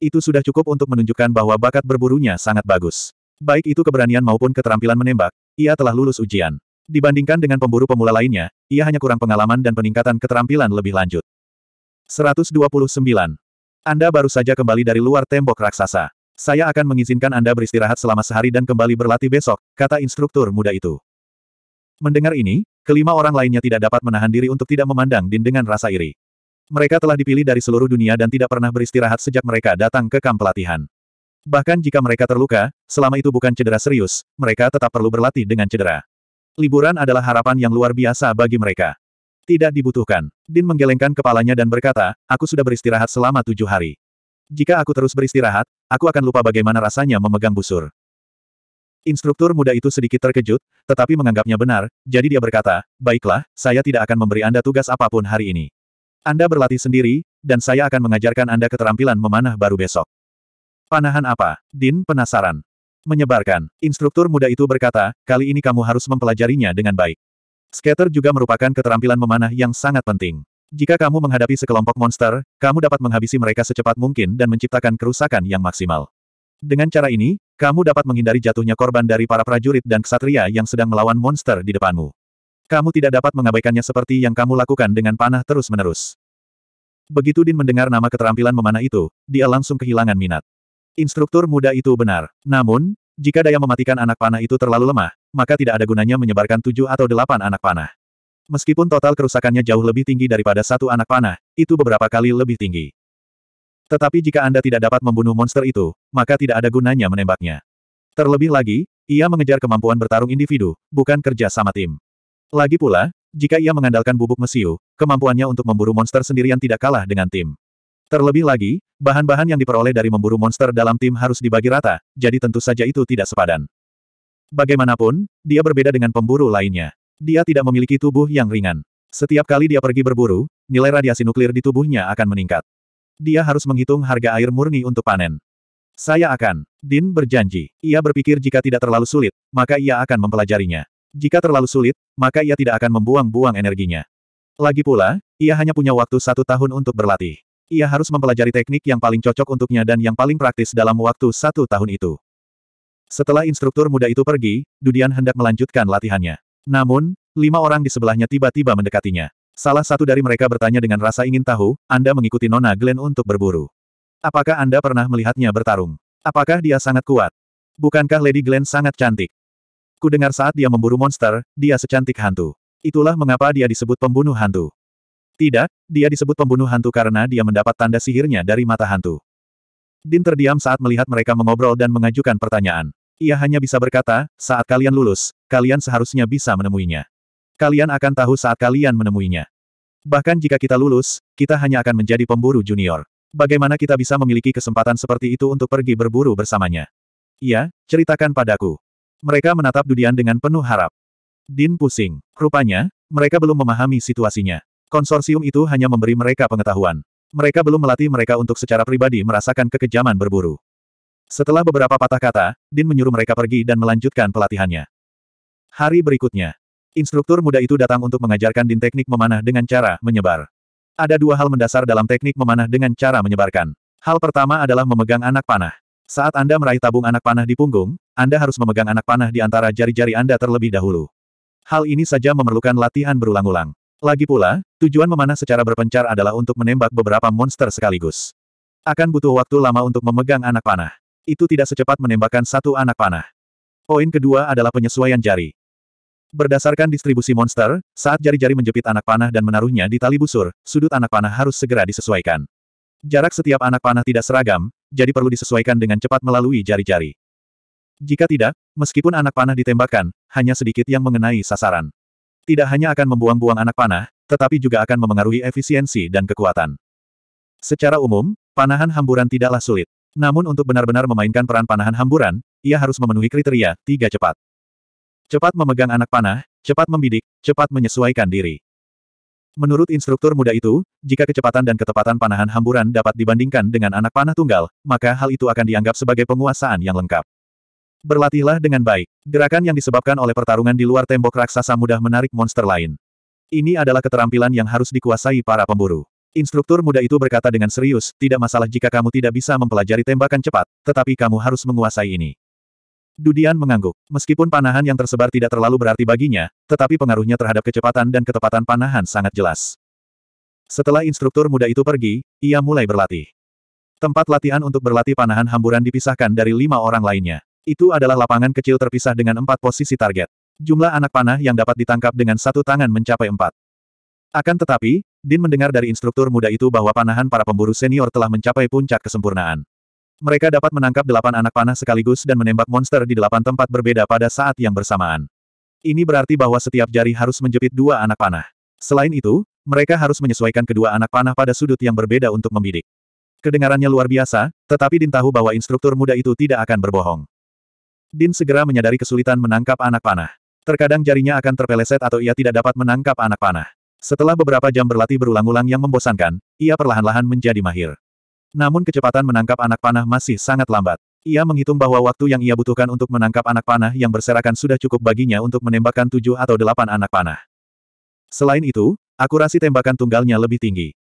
Itu sudah cukup untuk menunjukkan bahwa bakat berburunya sangat bagus. Baik itu keberanian maupun keterampilan menembak, ia telah lulus ujian. Dibandingkan dengan pemburu pemula lainnya, ia hanya kurang pengalaman dan peningkatan keterampilan lebih lanjut. 129. Anda baru saja kembali dari luar tembok raksasa. Saya akan mengizinkan Anda beristirahat selama sehari dan kembali berlatih besok, kata instruktur muda itu. Mendengar ini, kelima orang lainnya tidak dapat menahan diri untuk tidak memandang Din dengan rasa iri. Mereka telah dipilih dari seluruh dunia dan tidak pernah beristirahat sejak mereka datang ke kamp pelatihan. Bahkan jika mereka terluka, selama itu bukan cedera serius, mereka tetap perlu berlatih dengan cedera. Liburan adalah harapan yang luar biasa bagi mereka. Tidak dibutuhkan. Din menggelengkan kepalanya dan berkata, aku sudah beristirahat selama tujuh hari. Jika aku terus beristirahat, aku akan lupa bagaimana rasanya memegang busur. Instruktur muda itu sedikit terkejut, tetapi menganggapnya benar, jadi dia berkata, baiklah, saya tidak akan memberi Anda tugas apapun hari ini. Anda berlatih sendiri, dan saya akan mengajarkan Anda keterampilan memanah baru besok. Panahan apa? Din penasaran. Menyebarkan. Instruktur muda itu berkata, kali ini kamu harus mempelajarinya dengan baik. Skater juga merupakan keterampilan memanah yang sangat penting. Jika kamu menghadapi sekelompok monster, kamu dapat menghabisi mereka secepat mungkin dan menciptakan kerusakan yang maksimal. Dengan cara ini, kamu dapat menghindari jatuhnya korban dari para prajurit dan ksatria yang sedang melawan monster di depanmu. Kamu tidak dapat mengabaikannya seperti yang kamu lakukan dengan panah terus-menerus. Begitu Din mendengar nama keterampilan memanah itu, dia langsung kehilangan minat. Instruktur muda itu benar. Namun, jika daya mematikan anak panah itu terlalu lemah, maka tidak ada gunanya menyebarkan tujuh atau delapan anak panah. Meskipun total kerusakannya jauh lebih tinggi daripada satu anak panah, itu beberapa kali lebih tinggi. Tetapi jika Anda tidak dapat membunuh monster itu, maka tidak ada gunanya menembaknya. Terlebih lagi, ia mengejar kemampuan bertarung individu, bukan kerja sama tim. Lagi pula, jika ia mengandalkan bubuk mesiu, kemampuannya untuk memburu monster sendirian tidak kalah dengan tim. Terlebih lagi, bahan-bahan yang diperoleh dari memburu monster dalam tim harus dibagi rata, jadi tentu saja itu tidak sepadan. Bagaimanapun, dia berbeda dengan pemburu lainnya. Dia tidak memiliki tubuh yang ringan. Setiap kali dia pergi berburu, nilai radiasi nuklir di tubuhnya akan meningkat. Dia harus menghitung harga air murni untuk panen. Saya akan. Din berjanji. Ia berpikir jika tidak terlalu sulit, maka ia akan mempelajarinya. Jika terlalu sulit, maka ia tidak akan membuang-buang energinya. Lagi pula, ia hanya punya waktu satu tahun untuk berlatih. Ia harus mempelajari teknik yang paling cocok untuknya dan yang paling praktis dalam waktu satu tahun itu. Setelah instruktur muda itu pergi, Dudian hendak melanjutkan latihannya. Namun, lima orang di sebelahnya tiba-tiba mendekatinya. Salah satu dari mereka bertanya dengan rasa ingin tahu, Anda mengikuti Nona Glenn untuk berburu. Apakah Anda pernah melihatnya bertarung? Apakah dia sangat kuat? Bukankah Lady Glenn sangat cantik? Ku dengar saat dia memburu monster, dia secantik hantu. Itulah mengapa dia disebut pembunuh hantu. Tidak, dia disebut pembunuh hantu karena dia mendapat tanda sihirnya dari mata hantu. Din terdiam saat melihat mereka mengobrol dan mengajukan pertanyaan. Ia hanya bisa berkata, saat kalian lulus, kalian seharusnya bisa menemuinya. Kalian akan tahu saat kalian menemuinya. Bahkan jika kita lulus, kita hanya akan menjadi pemburu junior. Bagaimana kita bisa memiliki kesempatan seperti itu untuk pergi berburu bersamanya? Iya, ceritakan padaku. Mereka menatap Dudian dengan penuh harap. Din pusing. Rupanya, mereka belum memahami situasinya. Konsorsium itu hanya memberi mereka pengetahuan. Mereka belum melatih mereka untuk secara pribadi merasakan kekejaman berburu. Setelah beberapa patah kata, Din menyuruh mereka pergi dan melanjutkan pelatihannya. Hari berikutnya, instruktur muda itu datang untuk mengajarkan Din teknik memanah dengan cara menyebar. Ada dua hal mendasar dalam teknik memanah dengan cara menyebarkan. Hal pertama adalah memegang anak panah. Saat Anda meraih tabung anak panah di punggung, Anda harus memegang anak panah di antara jari-jari Anda terlebih dahulu. Hal ini saja memerlukan latihan berulang-ulang. Lagi pula, tujuan memanah secara berpencar adalah untuk menembak beberapa monster sekaligus. Akan butuh waktu lama untuk memegang anak panah. Itu tidak secepat menembakkan satu anak panah. Poin kedua adalah penyesuaian jari. Berdasarkan distribusi monster, saat jari-jari menjepit anak panah dan menaruhnya di tali busur, sudut anak panah harus segera disesuaikan. Jarak setiap anak panah tidak seragam, jadi perlu disesuaikan dengan cepat melalui jari-jari. Jika tidak, meskipun anak panah ditembakkan, hanya sedikit yang mengenai sasaran. Tidak hanya akan membuang-buang anak panah, tetapi juga akan memengaruhi efisiensi dan kekuatan. Secara umum, panahan hamburan tidaklah sulit. Namun untuk benar-benar memainkan peran panahan hamburan, ia harus memenuhi kriteria tiga cepat. Cepat memegang anak panah, cepat membidik, cepat menyesuaikan diri. Menurut instruktur muda itu, jika kecepatan dan ketepatan panahan hamburan dapat dibandingkan dengan anak panah tunggal, maka hal itu akan dianggap sebagai penguasaan yang lengkap. Berlatihlah dengan baik. Gerakan yang disebabkan oleh pertarungan di luar tembok raksasa mudah menarik monster lain. Ini adalah keterampilan yang harus dikuasai para pemburu. Instruktur muda itu berkata dengan serius, tidak masalah jika kamu tidak bisa mempelajari tembakan cepat, tetapi kamu harus menguasai ini. Dudian mengangguk. Meskipun panahan yang tersebar tidak terlalu berarti baginya, tetapi pengaruhnya terhadap kecepatan dan ketepatan panahan sangat jelas. Setelah instruktur muda itu pergi, ia mulai berlatih. Tempat latihan untuk berlatih panahan hamburan dipisahkan dari lima orang lainnya. Itu adalah lapangan kecil terpisah dengan empat posisi target. Jumlah anak panah yang dapat ditangkap dengan satu tangan mencapai empat. Akan tetapi, Din mendengar dari instruktur muda itu bahwa panahan para pemburu senior telah mencapai puncak kesempurnaan. Mereka dapat menangkap delapan anak panah sekaligus dan menembak monster di delapan tempat berbeda pada saat yang bersamaan. Ini berarti bahwa setiap jari harus menjepit dua anak panah. Selain itu, mereka harus menyesuaikan kedua anak panah pada sudut yang berbeda untuk membidik. Kedengarannya luar biasa, tetapi Din tahu bahwa instruktur muda itu tidak akan berbohong. Din segera menyadari kesulitan menangkap anak panah. Terkadang jarinya akan terpeleset atau ia tidak dapat menangkap anak panah. Setelah beberapa jam berlatih berulang-ulang yang membosankan, ia perlahan-lahan menjadi mahir. Namun kecepatan menangkap anak panah masih sangat lambat. Ia menghitung bahwa waktu yang ia butuhkan untuk menangkap anak panah yang berserakan sudah cukup baginya untuk menembakkan tujuh atau delapan anak panah. Selain itu, akurasi tembakan tunggalnya lebih tinggi.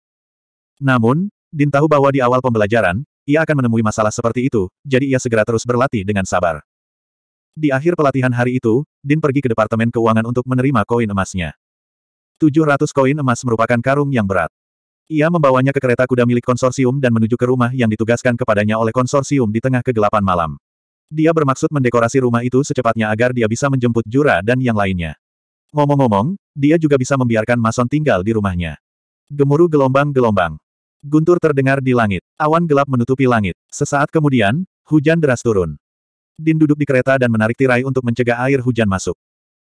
Namun, Din tahu bahwa di awal pembelajaran, ia akan menemui masalah seperti itu, jadi ia segera terus berlatih dengan sabar. Di akhir pelatihan hari itu, Din pergi ke Departemen Keuangan untuk menerima koin emasnya. 700 koin emas merupakan karung yang berat. Ia membawanya ke kereta kuda milik konsorsium dan menuju ke rumah yang ditugaskan kepadanya oleh konsorsium di tengah kegelapan malam. Dia bermaksud mendekorasi rumah itu secepatnya agar dia bisa menjemput Jura dan yang lainnya. Ngomong-ngomong, dia juga bisa membiarkan Mason tinggal di rumahnya. Gemuruh gelombang-gelombang. Guntur terdengar di langit. Awan gelap menutupi langit. Sesaat kemudian, hujan deras turun. Din duduk di kereta dan menarik tirai untuk mencegah air hujan masuk.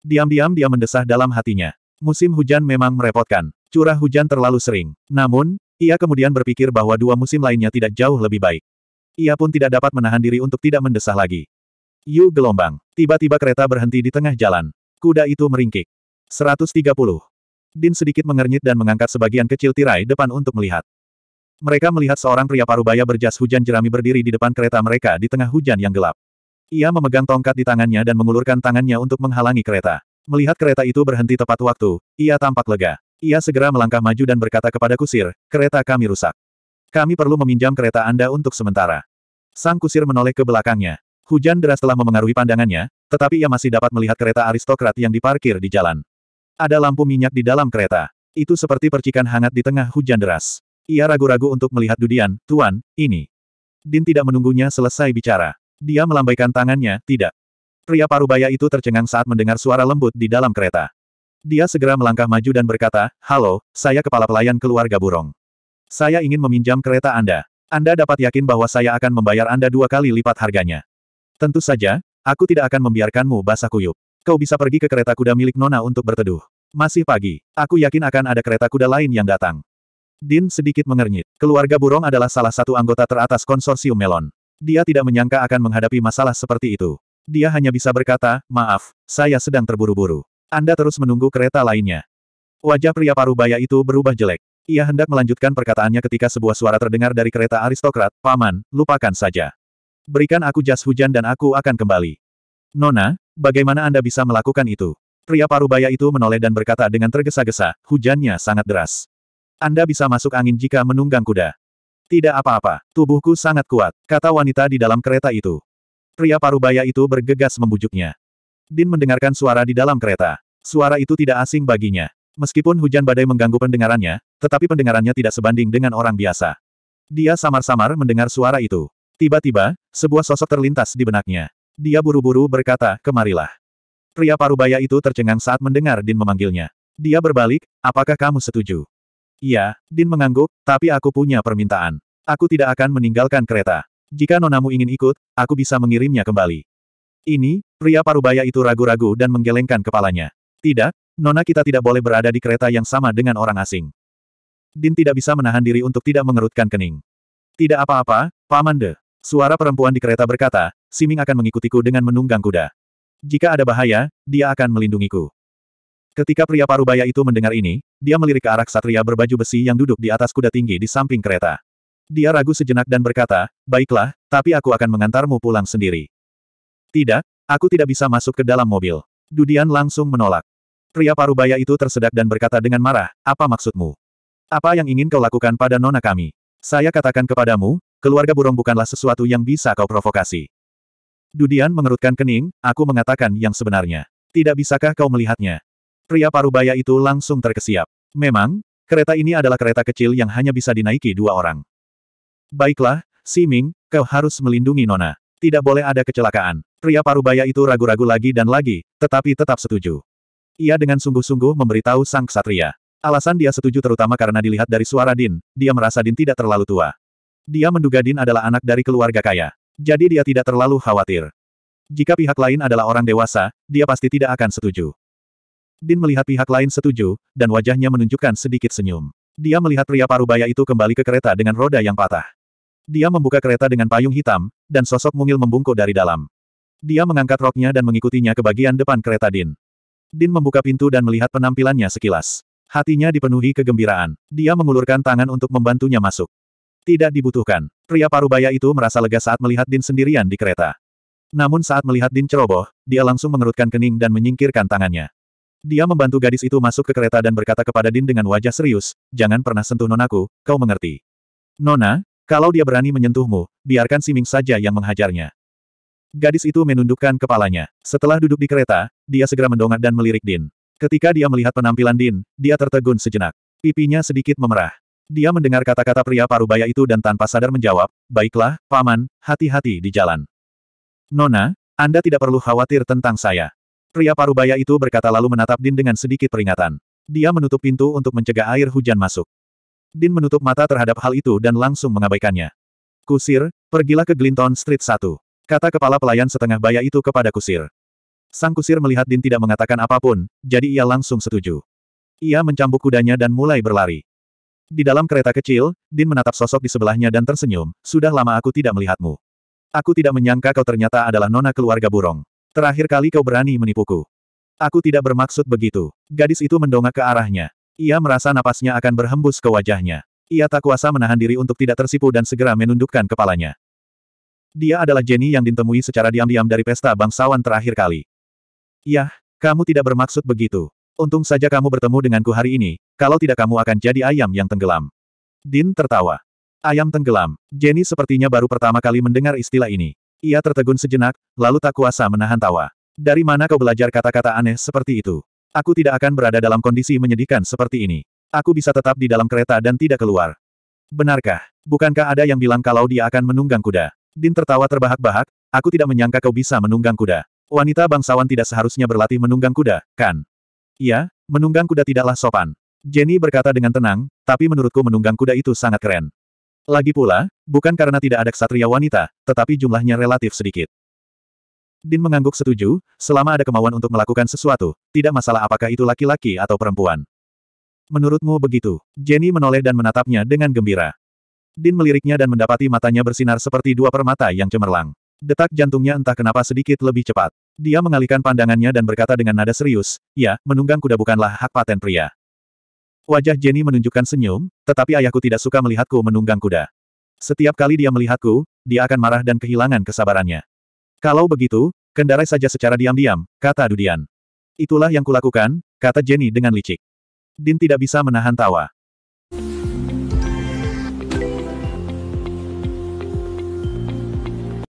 Diam-diam dia mendesah dalam hatinya. Musim hujan memang merepotkan. Curah hujan terlalu sering. Namun, ia kemudian berpikir bahwa dua musim lainnya tidak jauh lebih baik. Ia pun tidak dapat menahan diri untuk tidak mendesah lagi. Yu gelombang. Tiba-tiba kereta berhenti di tengah jalan. Kuda itu meringkik. 130. Din sedikit mengernyit dan mengangkat sebagian kecil tirai depan untuk melihat. Mereka melihat seorang pria parubaya berjas hujan jerami berdiri di depan kereta mereka di tengah hujan yang gelap. Ia memegang tongkat di tangannya dan mengulurkan tangannya untuk menghalangi kereta. Melihat kereta itu berhenti tepat waktu, ia tampak lega. Ia segera melangkah maju dan berkata kepada kusir, kereta kami rusak. Kami perlu meminjam kereta Anda untuk sementara. Sang kusir menoleh ke belakangnya. Hujan deras telah memengaruhi pandangannya, tetapi ia masih dapat melihat kereta aristokrat yang diparkir di jalan. Ada lampu minyak di dalam kereta. Itu seperti percikan hangat di tengah hujan deras. Ia ragu-ragu untuk melihat Dudian, Tuan, ini. Din tidak menunggunya selesai bicara. Dia melambaikan tangannya, tidak. Pria parubaya itu tercengang saat mendengar suara lembut di dalam kereta. Dia segera melangkah maju dan berkata, Halo, saya kepala pelayan keluarga burung. Saya ingin meminjam kereta Anda. Anda dapat yakin bahwa saya akan membayar Anda dua kali lipat harganya. Tentu saja, aku tidak akan membiarkanmu basah kuyup. Kau bisa pergi ke kereta kuda milik Nona untuk berteduh. Masih pagi, aku yakin akan ada kereta kuda lain yang datang. Din sedikit mengernyit. Keluarga Burong adalah salah satu anggota teratas konsorsium Melon. Dia tidak menyangka akan menghadapi masalah seperti itu. Dia hanya bisa berkata, maaf, saya sedang terburu-buru. Anda terus menunggu kereta lainnya. Wajah pria Parubaya itu berubah jelek. Ia hendak melanjutkan perkataannya ketika sebuah suara terdengar dari kereta aristokrat, Paman, lupakan saja. Berikan aku jas hujan dan aku akan kembali. Nona, bagaimana Anda bisa melakukan itu? Pria Parubaya itu menoleh dan berkata dengan tergesa-gesa, hujannya sangat deras. Anda bisa masuk angin jika menunggang kuda. Tidak apa-apa, tubuhku sangat kuat, kata wanita di dalam kereta itu. Pria parubaya itu bergegas membujuknya. Din mendengarkan suara di dalam kereta. Suara itu tidak asing baginya. Meskipun hujan badai mengganggu pendengarannya, tetapi pendengarannya tidak sebanding dengan orang biasa. Dia samar-samar mendengar suara itu. Tiba-tiba, sebuah sosok terlintas di benaknya. Dia buru-buru berkata, kemarilah. Pria parubaya itu tercengang saat mendengar Din memanggilnya. Dia berbalik, apakah kamu setuju? Iya, Din mengangguk, tapi aku punya permintaan. Aku tidak akan meninggalkan kereta. Jika nonamu ingin ikut, aku bisa mengirimnya kembali. Ini, pria parubaya itu ragu-ragu dan menggelengkan kepalanya. Tidak, nona kita tidak boleh berada di kereta yang sama dengan orang asing. Din tidak bisa menahan diri untuk tidak mengerutkan kening. Tidak apa-apa, Paman De. Suara perempuan di kereta berkata, Siming akan mengikutiku dengan menunggang kuda. Jika ada bahaya, dia akan melindungiku. Ketika pria parubaya itu mendengar ini, dia melirik ke arah ksatria berbaju besi yang duduk di atas kuda tinggi di samping kereta. Dia ragu sejenak dan berkata, baiklah, tapi aku akan mengantarmu pulang sendiri. Tidak, aku tidak bisa masuk ke dalam mobil. Dudian langsung menolak. Pria parubaya itu tersedak dan berkata dengan marah, apa maksudmu? Apa yang ingin kau lakukan pada nona kami? Saya katakan kepadamu, keluarga burung bukanlah sesuatu yang bisa kau provokasi. Dudian mengerutkan kening, aku mengatakan yang sebenarnya. Tidak bisakah kau melihatnya? Pria parubaya itu langsung terkesiap. Memang, kereta ini adalah kereta kecil yang hanya bisa dinaiki dua orang. Baiklah, Si Ming, kau harus melindungi Nona. Tidak boleh ada kecelakaan. Pria parubaya itu ragu-ragu lagi dan lagi, tetapi tetap setuju. Ia dengan sungguh-sungguh memberitahu sang ksatria. Alasan dia setuju terutama karena dilihat dari suara Din, dia merasa Din tidak terlalu tua. Dia menduga Din adalah anak dari keluarga kaya. Jadi dia tidak terlalu khawatir. Jika pihak lain adalah orang dewasa, dia pasti tidak akan setuju. Din melihat pihak lain setuju, dan wajahnya menunjukkan sedikit senyum. Dia melihat pria parubaya itu kembali ke kereta dengan roda yang patah. Dia membuka kereta dengan payung hitam, dan sosok mungil membungkuk dari dalam. Dia mengangkat roknya dan mengikutinya ke bagian depan kereta Din. Din membuka pintu dan melihat penampilannya sekilas. Hatinya dipenuhi kegembiraan. Dia mengulurkan tangan untuk membantunya masuk. Tidak dibutuhkan. Pria parubaya itu merasa lega saat melihat Din sendirian di kereta. Namun saat melihat Din ceroboh, dia langsung mengerutkan kening dan menyingkirkan tangannya. Dia membantu gadis itu masuk ke kereta dan berkata kepada Din dengan wajah serius, jangan pernah sentuh nonaku, kau mengerti. Nona, kalau dia berani menyentuhmu, biarkan si Ming saja yang menghajarnya. Gadis itu menundukkan kepalanya. Setelah duduk di kereta, dia segera mendongak dan melirik Din. Ketika dia melihat penampilan Din, dia tertegun sejenak. Pipinya sedikit memerah. Dia mendengar kata-kata pria parubaya itu dan tanpa sadar menjawab, Baiklah, Paman, hati-hati di jalan. Nona, Anda tidak perlu khawatir tentang saya. Pria parubaya itu berkata lalu menatap Din dengan sedikit peringatan. Dia menutup pintu untuk mencegah air hujan masuk. Din menutup mata terhadap hal itu dan langsung mengabaikannya. Kusir, pergilah ke Glinton Street 1. Kata kepala pelayan setengah baya itu kepada Kusir. Sang Kusir melihat Din tidak mengatakan apapun, jadi ia langsung setuju. Ia mencambuk kudanya dan mulai berlari. Di dalam kereta kecil, Din menatap sosok di sebelahnya dan tersenyum, sudah lama aku tidak melihatmu. Aku tidak menyangka kau ternyata adalah nona keluarga burung. Terakhir kali kau berani menipuku. Aku tidak bermaksud begitu. Gadis itu mendongak ke arahnya. Ia merasa napasnya akan berhembus ke wajahnya. Ia tak kuasa menahan diri untuk tidak tersipu dan segera menundukkan kepalanya. Dia adalah Jenny yang ditemui secara diam-diam dari pesta bangsawan terakhir kali. Yah, kamu tidak bermaksud begitu. Untung saja kamu bertemu denganku hari ini, kalau tidak kamu akan jadi ayam yang tenggelam. Din tertawa. Ayam tenggelam. Jenny sepertinya baru pertama kali mendengar istilah ini. Ia tertegun sejenak, lalu tak kuasa menahan tawa. Dari mana kau belajar kata-kata aneh seperti itu? Aku tidak akan berada dalam kondisi menyedihkan seperti ini. Aku bisa tetap di dalam kereta dan tidak keluar. Benarkah? Bukankah ada yang bilang kalau dia akan menunggang kuda? Din tertawa terbahak-bahak, aku tidak menyangka kau bisa menunggang kuda. Wanita bangsawan tidak seharusnya berlatih menunggang kuda, kan? Iya, menunggang kuda tidaklah sopan. Jenny berkata dengan tenang, tapi menurutku menunggang kuda itu sangat keren. Lagi pula, bukan karena tidak ada ksatria wanita, tetapi jumlahnya relatif sedikit. Din mengangguk setuju, selama ada kemauan untuk melakukan sesuatu, tidak masalah apakah itu laki-laki atau perempuan. Menurutmu begitu? Jenny menoleh dan menatapnya dengan gembira. Din meliriknya dan mendapati matanya bersinar seperti dua permata yang cemerlang. Detak jantungnya entah kenapa sedikit lebih cepat. Dia mengalihkan pandangannya dan berkata dengan nada serius, ya, menunggang kuda bukanlah hak paten pria. Wajah Jenny menunjukkan senyum, tetapi ayahku tidak suka melihatku menunggang kuda. Setiap kali dia melihatku, dia akan marah dan kehilangan kesabarannya. Kalau begitu, kendarai saja secara diam-diam, kata Dudian. Itulah yang kulakukan, kata Jenny dengan licik. Din tidak bisa menahan tawa.